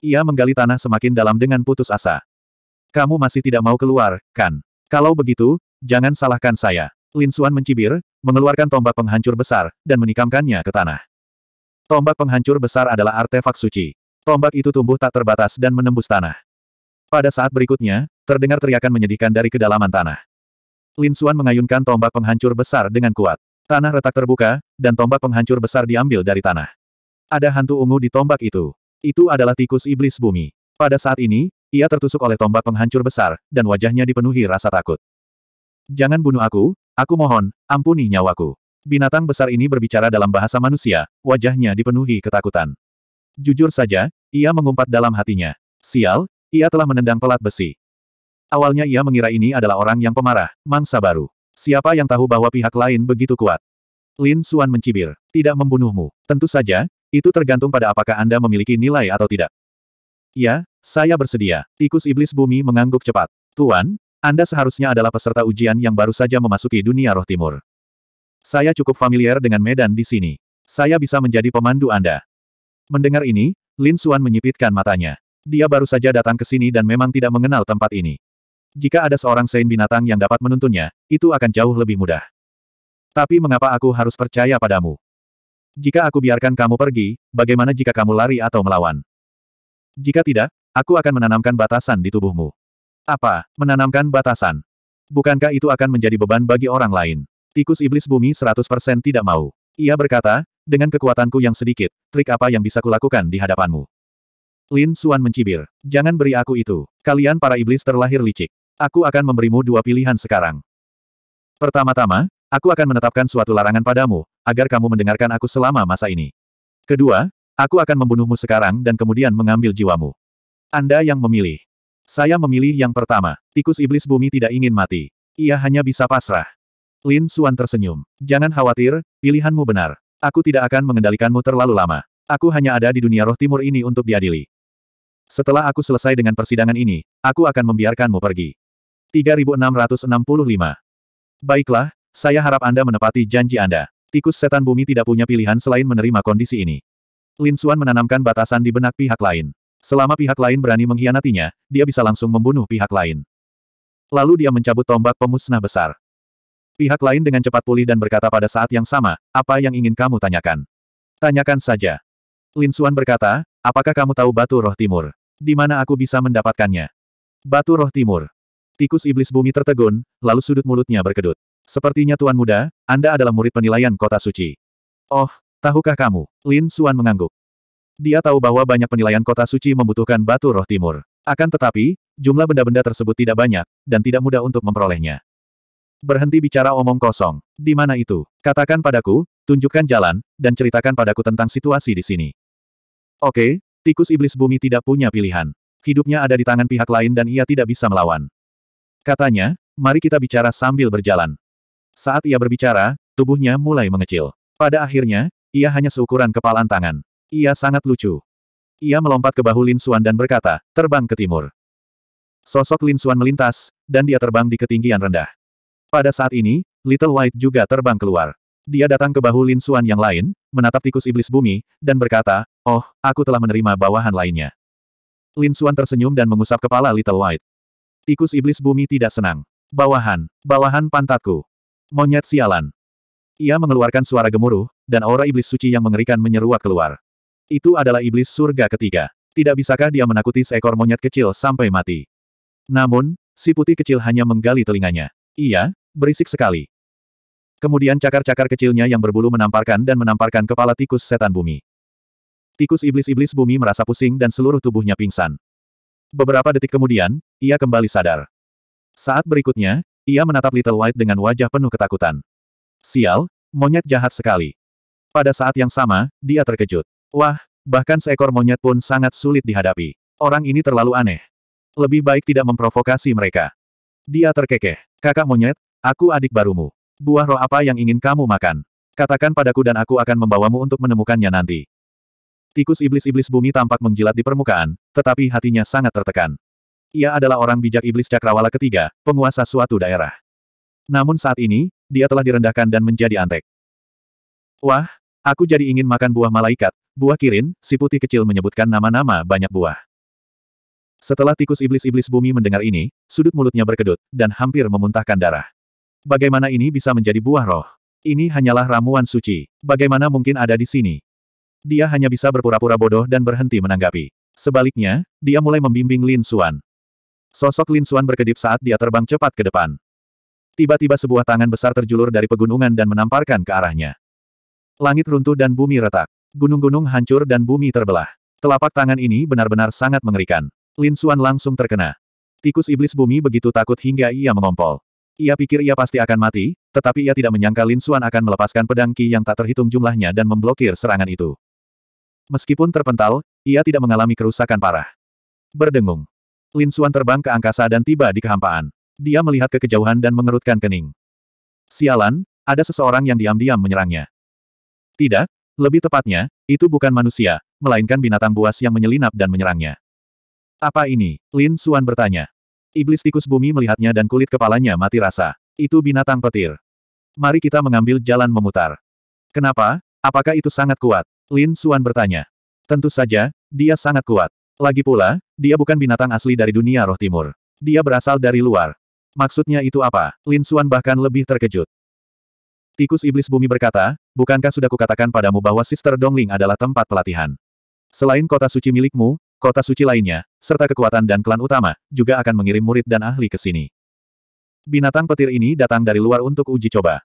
S1: Ia menggali tanah semakin dalam dengan putus asa. Kamu masih tidak mau keluar, kan? Kalau begitu, jangan salahkan saya. Lin Xuan mencibir, mengeluarkan tombak penghancur besar, dan menikamkannya ke tanah. Tombak penghancur besar adalah artefak suci. Tombak itu tumbuh tak terbatas dan menembus tanah. Pada saat berikutnya, terdengar teriakan menyedihkan dari kedalaman tanah. Lin Xuan mengayunkan tombak penghancur besar dengan kuat. Tanah retak terbuka, dan tombak penghancur besar diambil dari tanah. Ada hantu ungu di tombak itu. Itu adalah tikus iblis bumi. Pada saat ini, ia tertusuk oleh tombak penghancur besar, dan wajahnya dipenuhi rasa takut. Jangan bunuh aku, aku mohon, ampuni nyawaku. Binatang besar ini berbicara dalam bahasa manusia, wajahnya dipenuhi ketakutan. Jujur saja, ia mengumpat dalam hatinya. Sial, ia telah menendang pelat besi. Awalnya ia mengira ini adalah orang yang pemarah, mangsa baru. Siapa yang tahu bahwa pihak lain begitu kuat? Lin Suan mencibir. Tidak membunuhmu. Tentu saja, itu tergantung pada apakah Anda memiliki nilai atau tidak. Ya, saya bersedia. Tikus iblis bumi mengangguk cepat. Tuan, Anda seharusnya adalah peserta ujian yang baru saja memasuki dunia roh timur. Saya cukup familiar dengan medan di sini. Saya bisa menjadi pemandu Anda. Mendengar ini, Lin Xuan menyipitkan matanya. Dia baru saja datang ke sini dan memang tidak mengenal tempat ini. Jika ada seorang sein binatang yang dapat menuntunnya, itu akan jauh lebih mudah. Tapi mengapa aku harus percaya padamu? Jika aku biarkan kamu pergi, bagaimana jika kamu lari atau melawan? Jika tidak, aku akan menanamkan batasan di tubuhmu. Apa? Menanamkan batasan. Bukankah itu akan menjadi beban bagi orang lain? Tikus iblis bumi 100% tidak mau. Ia berkata, dengan kekuatanku yang sedikit, trik apa yang bisa kulakukan di hadapanmu? Lin Suan mencibir. Jangan beri aku itu. Kalian para iblis terlahir licik. Aku akan memberimu dua pilihan sekarang. Pertama-tama, Aku akan menetapkan suatu larangan padamu, agar kamu mendengarkan aku selama masa ini. Kedua, aku akan membunuhmu sekarang dan kemudian mengambil jiwamu. Anda yang memilih. Saya memilih yang pertama. Tikus iblis bumi tidak ingin mati. Ia hanya bisa pasrah. Lin Suan tersenyum. Jangan khawatir, pilihanmu benar. Aku tidak akan mengendalikanmu terlalu lama. Aku hanya ada di dunia roh timur ini untuk diadili. Setelah aku selesai dengan persidangan ini, aku akan membiarkanmu pergi. 3665. Baiklah, saya harap Anda menepati janji Anda. Tikus setan bumi tidak punya pilihan selain menerima kondisi ini. Lin Xuan menanamkan batasan di benak pihak lain. Selama pihak lain berani mengkhianatinya, dia bisa langsung membunuh pihak lain. Lalu dia mencabut tombak pemusnah besar. Pihak lain dengan cepat pulih dan berkata pada saat yang sama, apa yang ingin kamu tanyakan? Tanyakan saja. Lin Xuan berkata, apakah kamu tahu batu roh timur? Di mana aku bisa mendapatkannya? Batu roh timur. Tikus iblis bumi tertegun, lalu sudut mulutnya berkedut. Sepertinya Tuan Muda, Anda adalah murid penilaian kota suci. Oh, tahukah kamu? Lin Suan mengangguk. Dia tahu bahwa banyak penilaian kota suci membutuhkan batu roh timur. Akan tetapi, jumlah benda-benda tersebut tidak banyak, dan tidak mudah untuk memperolehnya. Berhenti bicara omong kosong. Di mana itu? Katakan padaku, tunjukkan jalan, dan ceritakan padaku tentang situasi di sini. Oke, tikus iblis bumi tidak punya pilihan. Hidupnya ada di tangan pihak lain dan ia tidak bisa melawan. Katanya, mari kita bicara sambil berjalan. Saat ia berbicara, tubuhnya mulai mengecil. Pada akhirnya, ia hanya seukuran kepalan tangan. Ia sangat lucu. Ia melompat ke bahu Lin Xuan dan berkata, terbang ke timur. Sosok Lin Xuan melintas, dan dia terbang di ketinggian rendah. Pada saat ini, Little White juga terbang keluar. Dia datang ke bahu Lin Xuan yang lain, menatap tikus iblis bumi, dan berkata, Oh, aku telah menerima bawahan lainnya. Lin Xuan tersenyum dan mengusap kepala Little White. Tikus iblis bumi tidak senang. Bawahan, bawahan pantatku. Monyet sialan. Ia mengeluarkan suara gemuruh, dan aura iblis suci yang mengerikan menyeruak keluar. Itu adalah iblis surga ketiga. Tidak bisakah dia menakuti seekor monyet kecil sampai mati? Namun, si putih kecil hanya menggali telinganya. Ia berisik sekali. Kemudian cakar-cakar kecilnya yang berbulu menamparkan dan menamparkan kepala tikus setan bumi. Tikus iblis-iblis bumi merasa pusing dan seluruh tubuhnya pingsan. Beberapa detik kemudian, ia kembali sadar. Saat berikutnya, ia menatap Little White dengan wajah penuh ketakutan. Sial, monyet jahat sekali. Pada saat yang sama, dia terkejut. Wah, bahkan seekor monyet pun sangat sulit dihadapi. Orang ini terlalu aneh. Lebih baik tidak memprovokasi mereka. Dia terkekeh. Kakak monyet, aku adik barumu. Buah roh apa yang ingin kamu makan? Katakan padaku dan aku akan membawamu untuk menemukannya nanti. Tikus iblis-iblis bumi tampak menjilat di permukaan, tetapi hatinya sangat tertekan. Ia adalah orang bijak iblis cakrawala ketiga, penguasa suatu daerah. Namun saat ini, dia telah direndahkan dan menjadi antek. Wah, aku jadi ingin makan buah malaikat, buah kirin, si putih kecil menyebutkan nama-nama banyak buah. Setelah tikus iblis-iblis bumi mendengar ini, sudut mulutnya berkedut, dan hampir memuntahkan darah. Bagaimana ini bisa menjadi buah roh? Ini hanyalah ramuan suci. Bagaimana mungkin ada di sini? Dia hanya bisa berpura-pura bodoh dan berhenti menanggapi. Sebaliknya, dia mulai membimbing Lin Xuan. Sosok Lin Xuan berkedip saat dia terbang cepat ke depan. Tiba-tiba sebuah tangan besar terjulur dari pegunungan dan menamparkan ke arahnya. Langit runtuh dan bumi retak. Gunung-gunung hancur dan bumi terbelah. Telapak tangan ini benar-benar sangat mengerikan. Lin Xuan langsung terkena. Tikus iblis bumi begitu takut hingga ia mengompol. Ia pikir ia pasti akan mati, tetapi ia tidak menyangka Lin Xuan akan melepaskan pedang Ki yang tak terhitung jumlahnya dan memblokir serangan itu. Meskipun terpental, ia tidak mengalami kerusakan parah. Berdengung. Lin Suan terbang ke angkasa dan tiba di kehampaan. Dia melihat ke kejauhan dan mengerutkan kening. Sialan, ada seseorang yang diam-diam menyerangnya. Tidak, lebih tepatnya, itu bukan manusia, melainkan binatang buas yang menyelinap dan menyerangnya. Apa ini? Lin Suan bertanya. Iblis tikus bumi melihatnya dan kulit kepalanya mati rasa. Itu binatang petir. Mari kita mengambil jalan memutar. Kenapa? Apakah itu sangat kuat? Lin Suan bertanya. Tentu saja, dia sangat kuat. Lagi pula, dia bukan binatang asli dari dunia roh timur. Dia berasal dari luar. Maksudnya itu apa? Lin Xuan bahkan lebih terkejut. Tikus Iblis Bumi berkata, bukankah sudah kukatakan padamu bahwa Sister Dongling adalah tempat pelatihan? Selain kota suci milikmu, kota suci lainnya, serta kekuatan dan klan utama, juga akan mengirim murid dan ahli ke sini. Binatang petir ini datang dari luar untuk uji coba.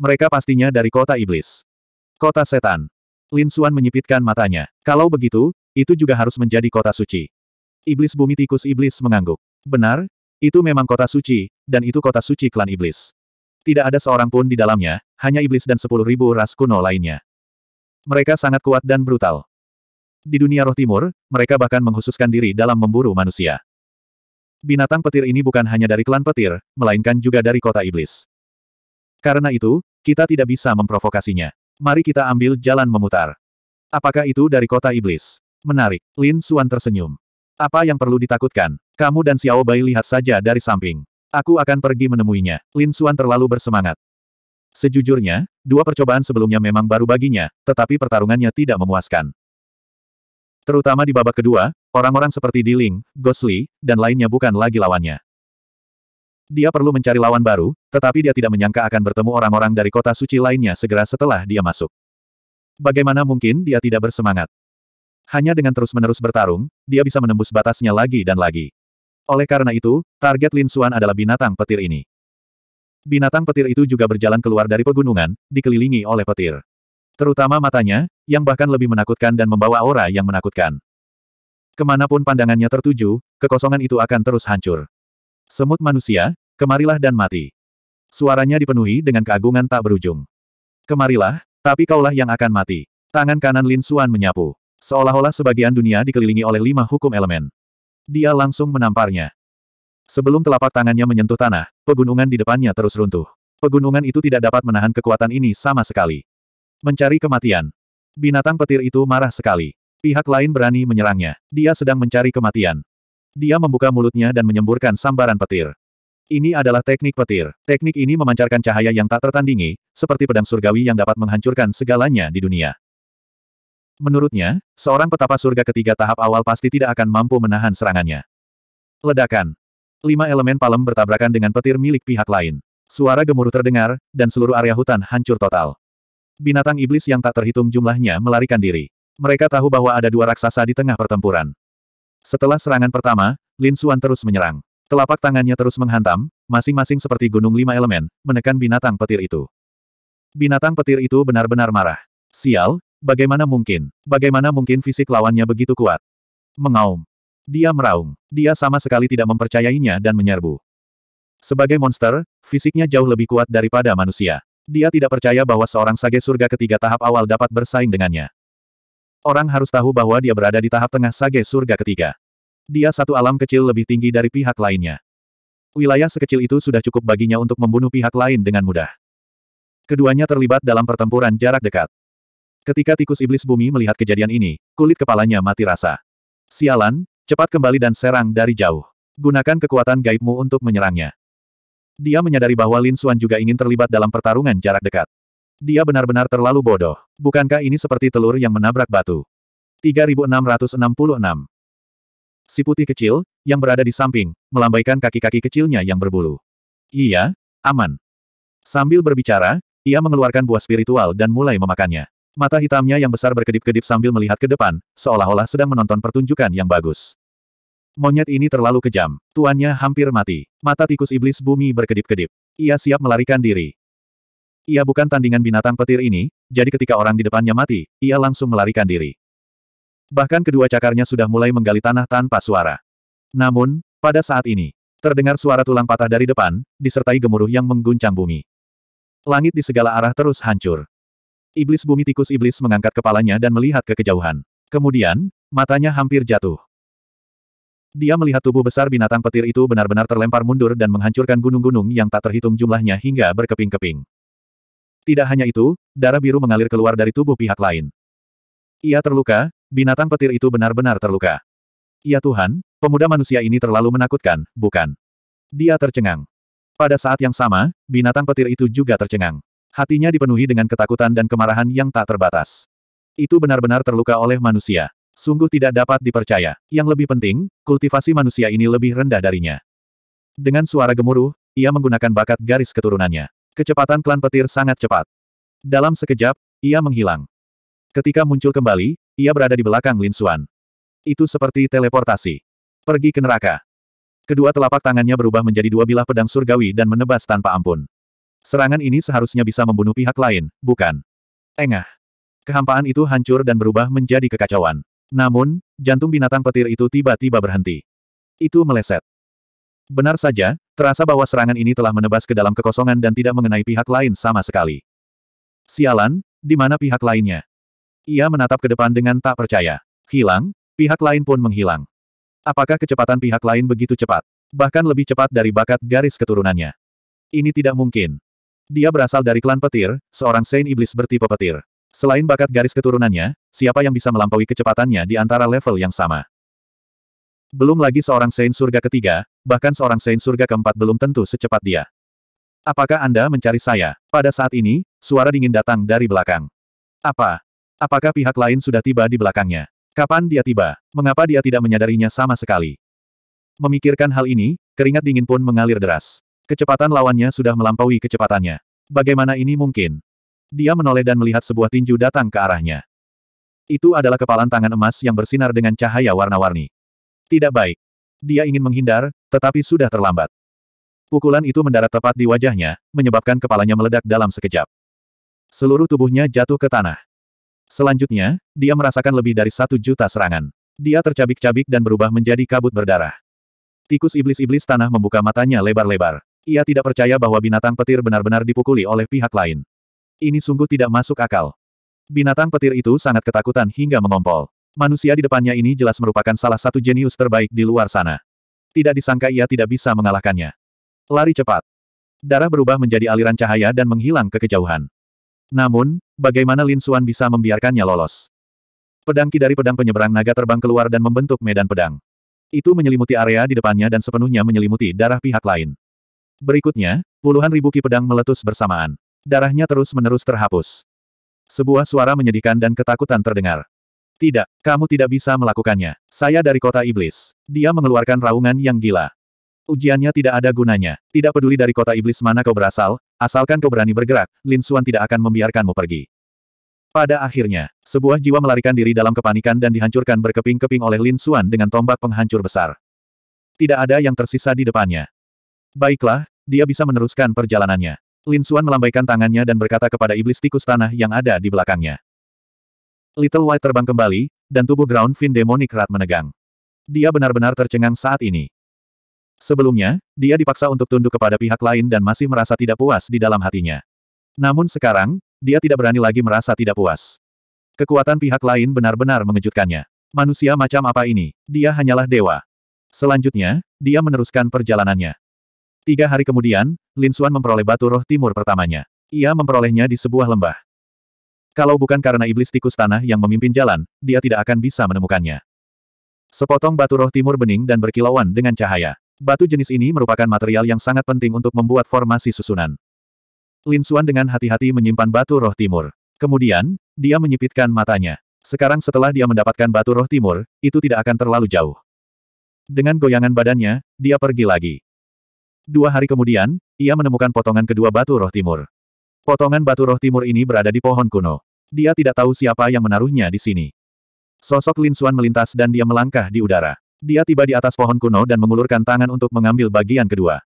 S1: Mereka pastinya dari kota iblis. Kota setan. Lin Xuan menyipitkan matanya. Kalau begitu, itu juga harus menjadi kota suci. Iblis bumi tikus iblis mengangguk. Benar, itu memang kota suci, dan itu kota suci klan iblis. Tidak ada seorang pun di dalamnya, hanya iblis dan sepuluh ribu ras kuno lainnya. Mereka sangat kuat dan brutal. Di dunia roh timur, mereka bahkan menghususkan diri dalam memburu manusia. Binatang petir ini bukan hanya dari klan petir, melainkan juga dari kota iblis. Karena itu, kita tidak bisa memprovokasinya. Mari kita ambil jalan memutar. Apakah itu dari kota iblis? Menarik. Lin Xuan tersenyum. Apa yang perlu ditakutkan? Kamu dan Xiao Bai lihat saja dari samping. Aku akan pergi menemuinya. Lin Xuan terlalu bersemangat. Sejujurnya, dua percobaan sebelumnya memang baru baginya, tetapi pertarungannya tidak memuaskan. Terutama di babak kedua, orang-orang seperti Di Diling, Gosli, dan lainnya bukan lagi lawannya. Dia perlu mencari lawan baru, tetapi dia tidak menyangka akan bertemu orang-orang dari kota suci lainnya segera setelah dia masuk. Bagaimana mungkin dia tidak bersemangat? Hanya dengan terus-menerus bertarung, dia bisa menembus batasnya lagi dan lagi. Oleh karena itu, target Lin Suan adalah binatang petir ini. Binatang petir itu juga berjalan keluar dari pegunungan, dikelilingi oleh petir. Terutama matanya, yang bahkan lebih menakutkan dan membawa aura yang menakutkan. Kemanapun pandangannya tertuju, kekosongan itu akan terus hancur. Semut manusia, kemarilah dan mati. Suaranya dipenuhi dengan keagungan tak berujung. Kemarilah, tapi kaulah yang akan mati. Tangan kanan Lin Suan menyapu. Seolah-olah sebagian dunia dikelilingi oleh lima hukum elemen. Dia langsung menamparnya. Sebelum telapak tangannya menyentuh tanah, pegunungan di depannya terus runtuh. Pegunungan itu tidak dapat menahan kekuatan ini sama sekali. Mencari kematian. Binatang petir itu marah sekali. Pihak lain berani menyerangnya. Dia sedang mencari kematian. Dia membuka mulutnya dan menyemburkan sambaran petir. Ini adalah teknik petir. Teknik ini memancarkan cahaya yang tak tertandingi, seperti pedang surgawi yang dapat menghancurkan segalanya di dunia. Menurutnya, seorang petapa surga ketiga tahap awal pasti tidak akan mampu menahan serangannya. Ledakan. Lima elemen palem bertabrakan dengan petir milik pihak lain. Suara gemuruh terdengar, dan seluruh area hutan hancur total. Binatang iblis yang tak terhitung jumlahnya melarikan diri. Mereka tahu bahwa ada dua raksasa di tengah pertempuran. Setelah serangan pertama, Lin Suan terus menyerang. Telapak tangannya terus menghantam, masing-masing seperti gunung lima elemen, menekan binatang petir itu. Binatang petir itu benar-benar marah. Sial, Bagaimana mungkin? Bagaimana mungkin fisik lawannya begitu kuat? Mengaum. Dia meraung. Dia sama sekali tidak mempercayainya dan menyerbu. Sebagai monster, fisiknya jauh lebih kuat daripada manusia. Dia tidak percaya bahwa seorang sage surga ketiga tahap awal dapat bersaing dengannya. Orang harus tahu bahwa dia berada di tahap tengah sage surga ketiga. Dia satu alam kecil lebih tinggi dari pihak lainnya. Wilayah sekecil itu sudah cukup baginya untuk membunuh pihak lain dengan mudah. Keduanya terlibat dalam pertempuran jarak dekat. Ketika tikus iblis bumi melihat kejadian ini, kulit kepalanya mati rasa. Sialan, cepat kembali dan serang dari jauh. Gunakan kekuatan gaibmu untuk menyerangnya. Dia menyadari bahwa Lin Suan juga ingin terlibat dalam pertarungan jarak dekat. Dia benar-benar terlalu bodoh. Bukankah ini seperti telur yang menabrak batu? 3666 Si putih kecil, yang berada di samping, melambaikan kaki-kaki kecilnya yang berbulu. Iya, aman. Sambil berbicara, ia mengeluarkan buah spiritual dan mulai memakannya. Mata hitamnya yang besar berkedip-kedip sambil melihat ke depan, seolah-olah sedang menonton pertunjukan yang bagus. Monyet ini terlalu kejam. Tuannya hampir mati. Mata tikus iblis bumi berkedip-kedip. Ia siap melarikan diri. Ia bukan tandingan binatang petir ini, jadi ketika orang di depannya mati, ia langsung melarikan diri. Bahkan kedua cakarnya sudah mulai menggali tanah tanpa suara. Namun, pada saat ini, terdengar suara tulang patah dari depan, disertai gemuruh yang mengguncang bumi. Langit di segala arah terus hancur. Iblis bumi tikus iblis mengangkat kepalanya dan melihat ke kejauhan. Kemudian, matanya hampir jatuh. Dia melihat tubuh besar binatang petir itu benar-benar terlempar mundur dan menghancurkan gunung-gunung yang tak terhitung jumlahnya hingga berkeping-keping. Tidak hanya itu, darah biru mengalir keluar dari tubuh pihak lain. Ia terluka, binatang petir itu benar-benar terluka. Ya Tuhan, pemuda manusia ini terlalu menakutkan, bukan? Dia tercengang. Pada saat yang sama, binatang petir itu juga tercengang. Hatinya dipenuhi dengan ketakutan dan kemarahan yang tak terbatas. Itu benar-benar terluka oleh manusia. Sungguh tidak dapat dipercaya. Yang lebih penting, kultivasi manusia ini lebih rendah darinya. Dengan suara gemuruh, ia menggunakan bakat garis keturunannya. Kecepatan klan petir sangat cepat. Dalam sekejap, ia menghilang. Ketika muncul kembali, ia berada di belakang Lin Xuan. Itu seperti teleportasi. Pergi ke neraka. Kedua telapak tangannya berubah menjadi dua bilah pedang surgawi dan menebas tanpa ampun. Serangan ini seharusnya bisa membunuh pihak lain, bukan? Engah. Kehampaan itu hancur dan berubah menjadi kekacauan. Namun, jantung binatang petir itu tiba-tiba berhenti. Itu meleset. Benar saja, terasa bahwa serangan ini telah menebas ke dalam kekosongan dan tidak mengenai pihak lain sama sekali. Sialan, di mana pihak lainnya? Ia menatap ke depan dengan tak percaya. Hilang, pihak lain pun menghilang. Apakah kecepatan pihak lain begitu cepat? Bahkan lebih cepat dari bakat garis keturunannya. Ini tidak mungkin. Dia berasal dari klan petir, seorang Saint Iblis bertipe petir. Selain bakat garis keturunannya, siapa yang bisa melampaui kecepatannya di antara level yang sama? Belum lagi seorang Saint Surga ketiga, bahkan seorang Saint Surga keempat belum tentu secepat dia. Apakah Anda mencari saya? Pada saat ini, suara dingin datang dari belakang. Apa? Apakah pihak lain sudah tiba di belakangnya? Kapan dia tiba? Mengapa dia tidak menyadarinya sama sekali? Memikirkan hal ini, keringat dingin pun mengalir deras. Kecepatan lawannya sudah melampaui kecepatannya. Bagaimana ini mungkin? Dia menoleh dan melihat sebuah tinju datang ke arahnya. Itu adalah kepalan tangan emas yang bersinar dengan cahaya warna-warni. Tidak baik. Dia ingin menghindar, tetapi sudah terlambat. Pukulan itu mendarat tepat di wajahnya, menyebabkan kepalanya meledak dalam sekejap. Seluruh tubuhnya jatuh ke tanah. Selanjutnya, dia merasakan lebih dari satu juta serangan. Dia tercabik-cabik dan berubah menjadi kabut berdarah. Tikus iblis-iblis tanah membuka matanya lebar-lebar. Ia tidak percaya bahwa binatang petir benar-benar dipukuli oleh pihak lain. Ini sungguh tidak masuk akal. Binatang petir itu sangat ketakutan hingga mengompol. Manusia di depannya ini jelas merupakan salah satu jenius terbaik di luar sana. Tidak disangka ia tidak bisa mengalahkannya. Lari cepat. Darah berubah menjadi aliran cahaya dan menghilang ke kejauhan. Namun, bagaimana Lin Suan bisa membiarkannya lolos? Pedang ki dari pedang penyeberang naga terbang keluar dan membentuk medan pedang. Itu menyelimuti area di depannya dan sepenuhnya menyelimuti darah pihak lain. Berikutnya, puluhan ribu ki pedang meletus bersamaan. Darahnya terus-menerus terhapus. Sebuah suara menyedihkan dan ketakutan terdengar. Tidak, kamu tidak bisa melakukannya. Saya dari kota iblis. Dia mengeluarkan raungan yang gila. Ujiannya tidak ada gunanya. Tidak peduli dari kota iblis mana kau berasal, asalkan kau berani bergerak, Lin Xuan tidak akan membiarkanmu pergi. Pada akhirnya, sebuah jiwa melarikan diri dalam kepanikan dan dihancurkan berkeping-keping oleh Lin Xuan dengan tombak penghancur besar. Tidak ada yang tersisa di depannya. Baiklah, dia bisa meneruskan perjalanannya. Lin Suan melambaikan tangannya dan berkata kepada iblis tikus tanah yang ada di belakangnya. Little White terbang kembali, dan tubuh Ground Fin Demonic Rat menegang. Dia benar-benar tercengang saat ini. Sebelumnya, dia dipaksa untuk tunduk kepada pihak lain dan masih merasa tidak puas di dalam hatinya. Namun sekarang, dia tidak berani lagi merasa tidak puas. Kekuatan pihak lain benar-benar mengejutkannya. Manusia macam apa ini? Dia hanyalah dewa. Selanjutnya, dia meneruskan perjalanannya. Tiga hari kemudian, Lin Xuan memperoleh batu roh timur pertamanya. Ia memperolehnya di sebuah lembah. Kalau bukan karena iblis tikus tanah yang memimpin jalan, dia tidak akan bisa menemukannya. Sepotong batu roh timur bening dan berkilauan dengan cahaya. Batu jenis ini merupakan material yang sangat penting untuk membuat formasi susunan. Lin Xuan dengan hati-hati menyimpan batu roh timur. Kemudian, dia menyipitkan matanya. Sekarang setelah dia mendapatkan batu roh timur, itu tidak akan terlalu jauh. Dengan goyangan badannya, dia pergi lagi. Dua hari kemudian, ia menemukan potongan kedua batu roh timur. Potongan batu roh timur ini berada di pohon kuno. Dia tidak tahu siapa yang menaruhnya di sini. Sosok Lin Xuan melintas dan dia melangkah di udara. Dia tiba di atas pohon kuno dan mengulurkan tangan untuk mengambil bagian kedua.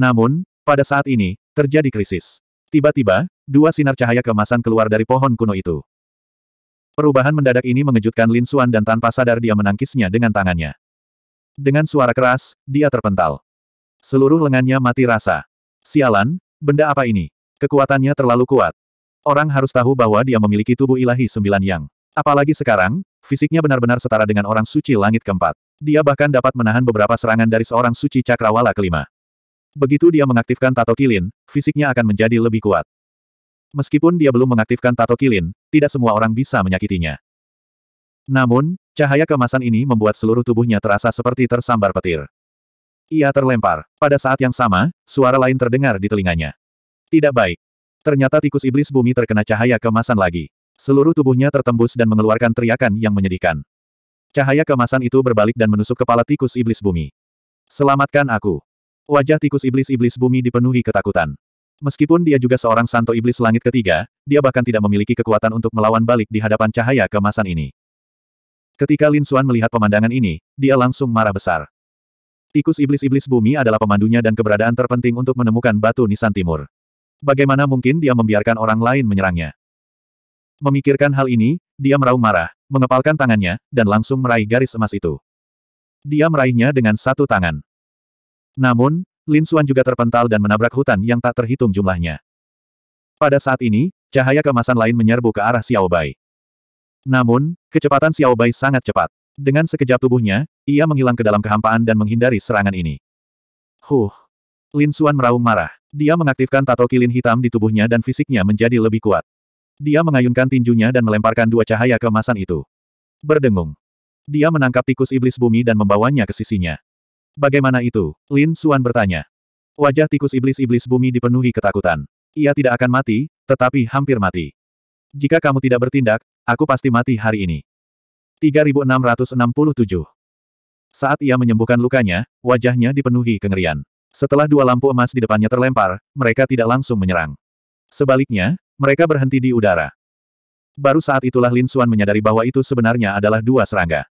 S1: Namun, pada saat ini, terjadi krisis. Tiba-tiba, dua sinar cahaya kemasan keluar dari pohon kuno itu. Perubahan mendadak ini mengejutkan Lin Xuan dan tanpa sadar dia menangkisnya dengan tangannya. Dengan suara keras, dia terpental. Seluruh lengannya mati rasa. Sialan, benda apa ini? Kekuatannya terlalu kuat. Orang harus tahu bahwa dia memiliki tubuh ilahi sembilan yang. Apalagi sekarang, fisiknya benar-benar setara dengan orang suci langit keempat. Dia bahkan dapat menahan beberapa serangan dari seorang suci cakrawala kelima. Begitu dia mengaktifkan tato kilin, fisiknya akan menjadi lebih kuat. Meskipun dia belum mengaktifkan tato kilin, tidak semua orang bisa menyakitinya. Namun, cahaya kemasan ini membuat seluruh tubuhnya terasa seperti tersambar petir. Ia terlempar. Pada saat yang sama, suara lain terdengar di telinganya. Tidak baik. Ternyata tikus iblis bumi terkena cahaya kemasan lagi. Seluruh tubuhnya tertembus dan mengeluarkan teriakan yang menyedihkan. Cahaya kemasan itu berbalik dan menusuk kepala tikus iblis bumi. Selamatkan aku. Wajah tikus iblis-iblis bumi dipenuhi ketakutan. Meskipun dia juga seorang santo iblis langit ketiga, dia bahkan tidak memiliki kekuatan untuk melawan balik di hadapan cahaya kemasan ini. Ketika Lin Xuan melihat pemandangan ini, dia langsung marah besar. Tikus iblis-iblis bumi adalah pemandunya dan keberadaan terpenting untuk menemukan batu nisan timur. Bagaimana mungkin dia membiarkan orang lain menyerangnya? Memikirkan hal ini, dia meraung marah, mengepalkan tangannya, dan langsung meraih garis emas itu. Dia meraihnya dengan satu tangan. Namun, Lin Suan juga terpental dan menabrak hutan yang tak terhitung jumlahnya. Pada saat ini, cahaya kemasan lain menyerbu ke arah Xiao Bai. Namun, kecepatan Xiao Bai sangat cepat. Dengan sekejap tubuhnya, ia menghilang ke dalam kehampaan dan menghindari serangan ini. Huh. Lin Suan meraung marah. Dia mengaktifkan tato kilin hitam di tubuhnya dan fisiknya menjadi lebih kuat. Dia mengayunkan tinjunya dan melemparkan dua cahaya kemasan itu. Berdengung. Dia menangkap tikus iblis bumi dan membawanya ke sisinya. Bagaimana itu? Lin Suan bertanya. Wajah tikus iblis-iblis bumi dipenuhi ketakutan. Ia tidak akan mati, tetapi hampir mati. Jika kamu tidak bertindak, aku pasti mati hari ini. 3667. Saat ia menyembuhkan lukanya, wajahnya dipenuhi kengerian. Setelah dua lampu emas di depannya terlempar, mereka tidak langsung menyerang. Sebaliknya, mereka berhenti di udara. Baru saat itulah Lin Xuan menyadari bahwa itu sebenarnya adalah dua serangga.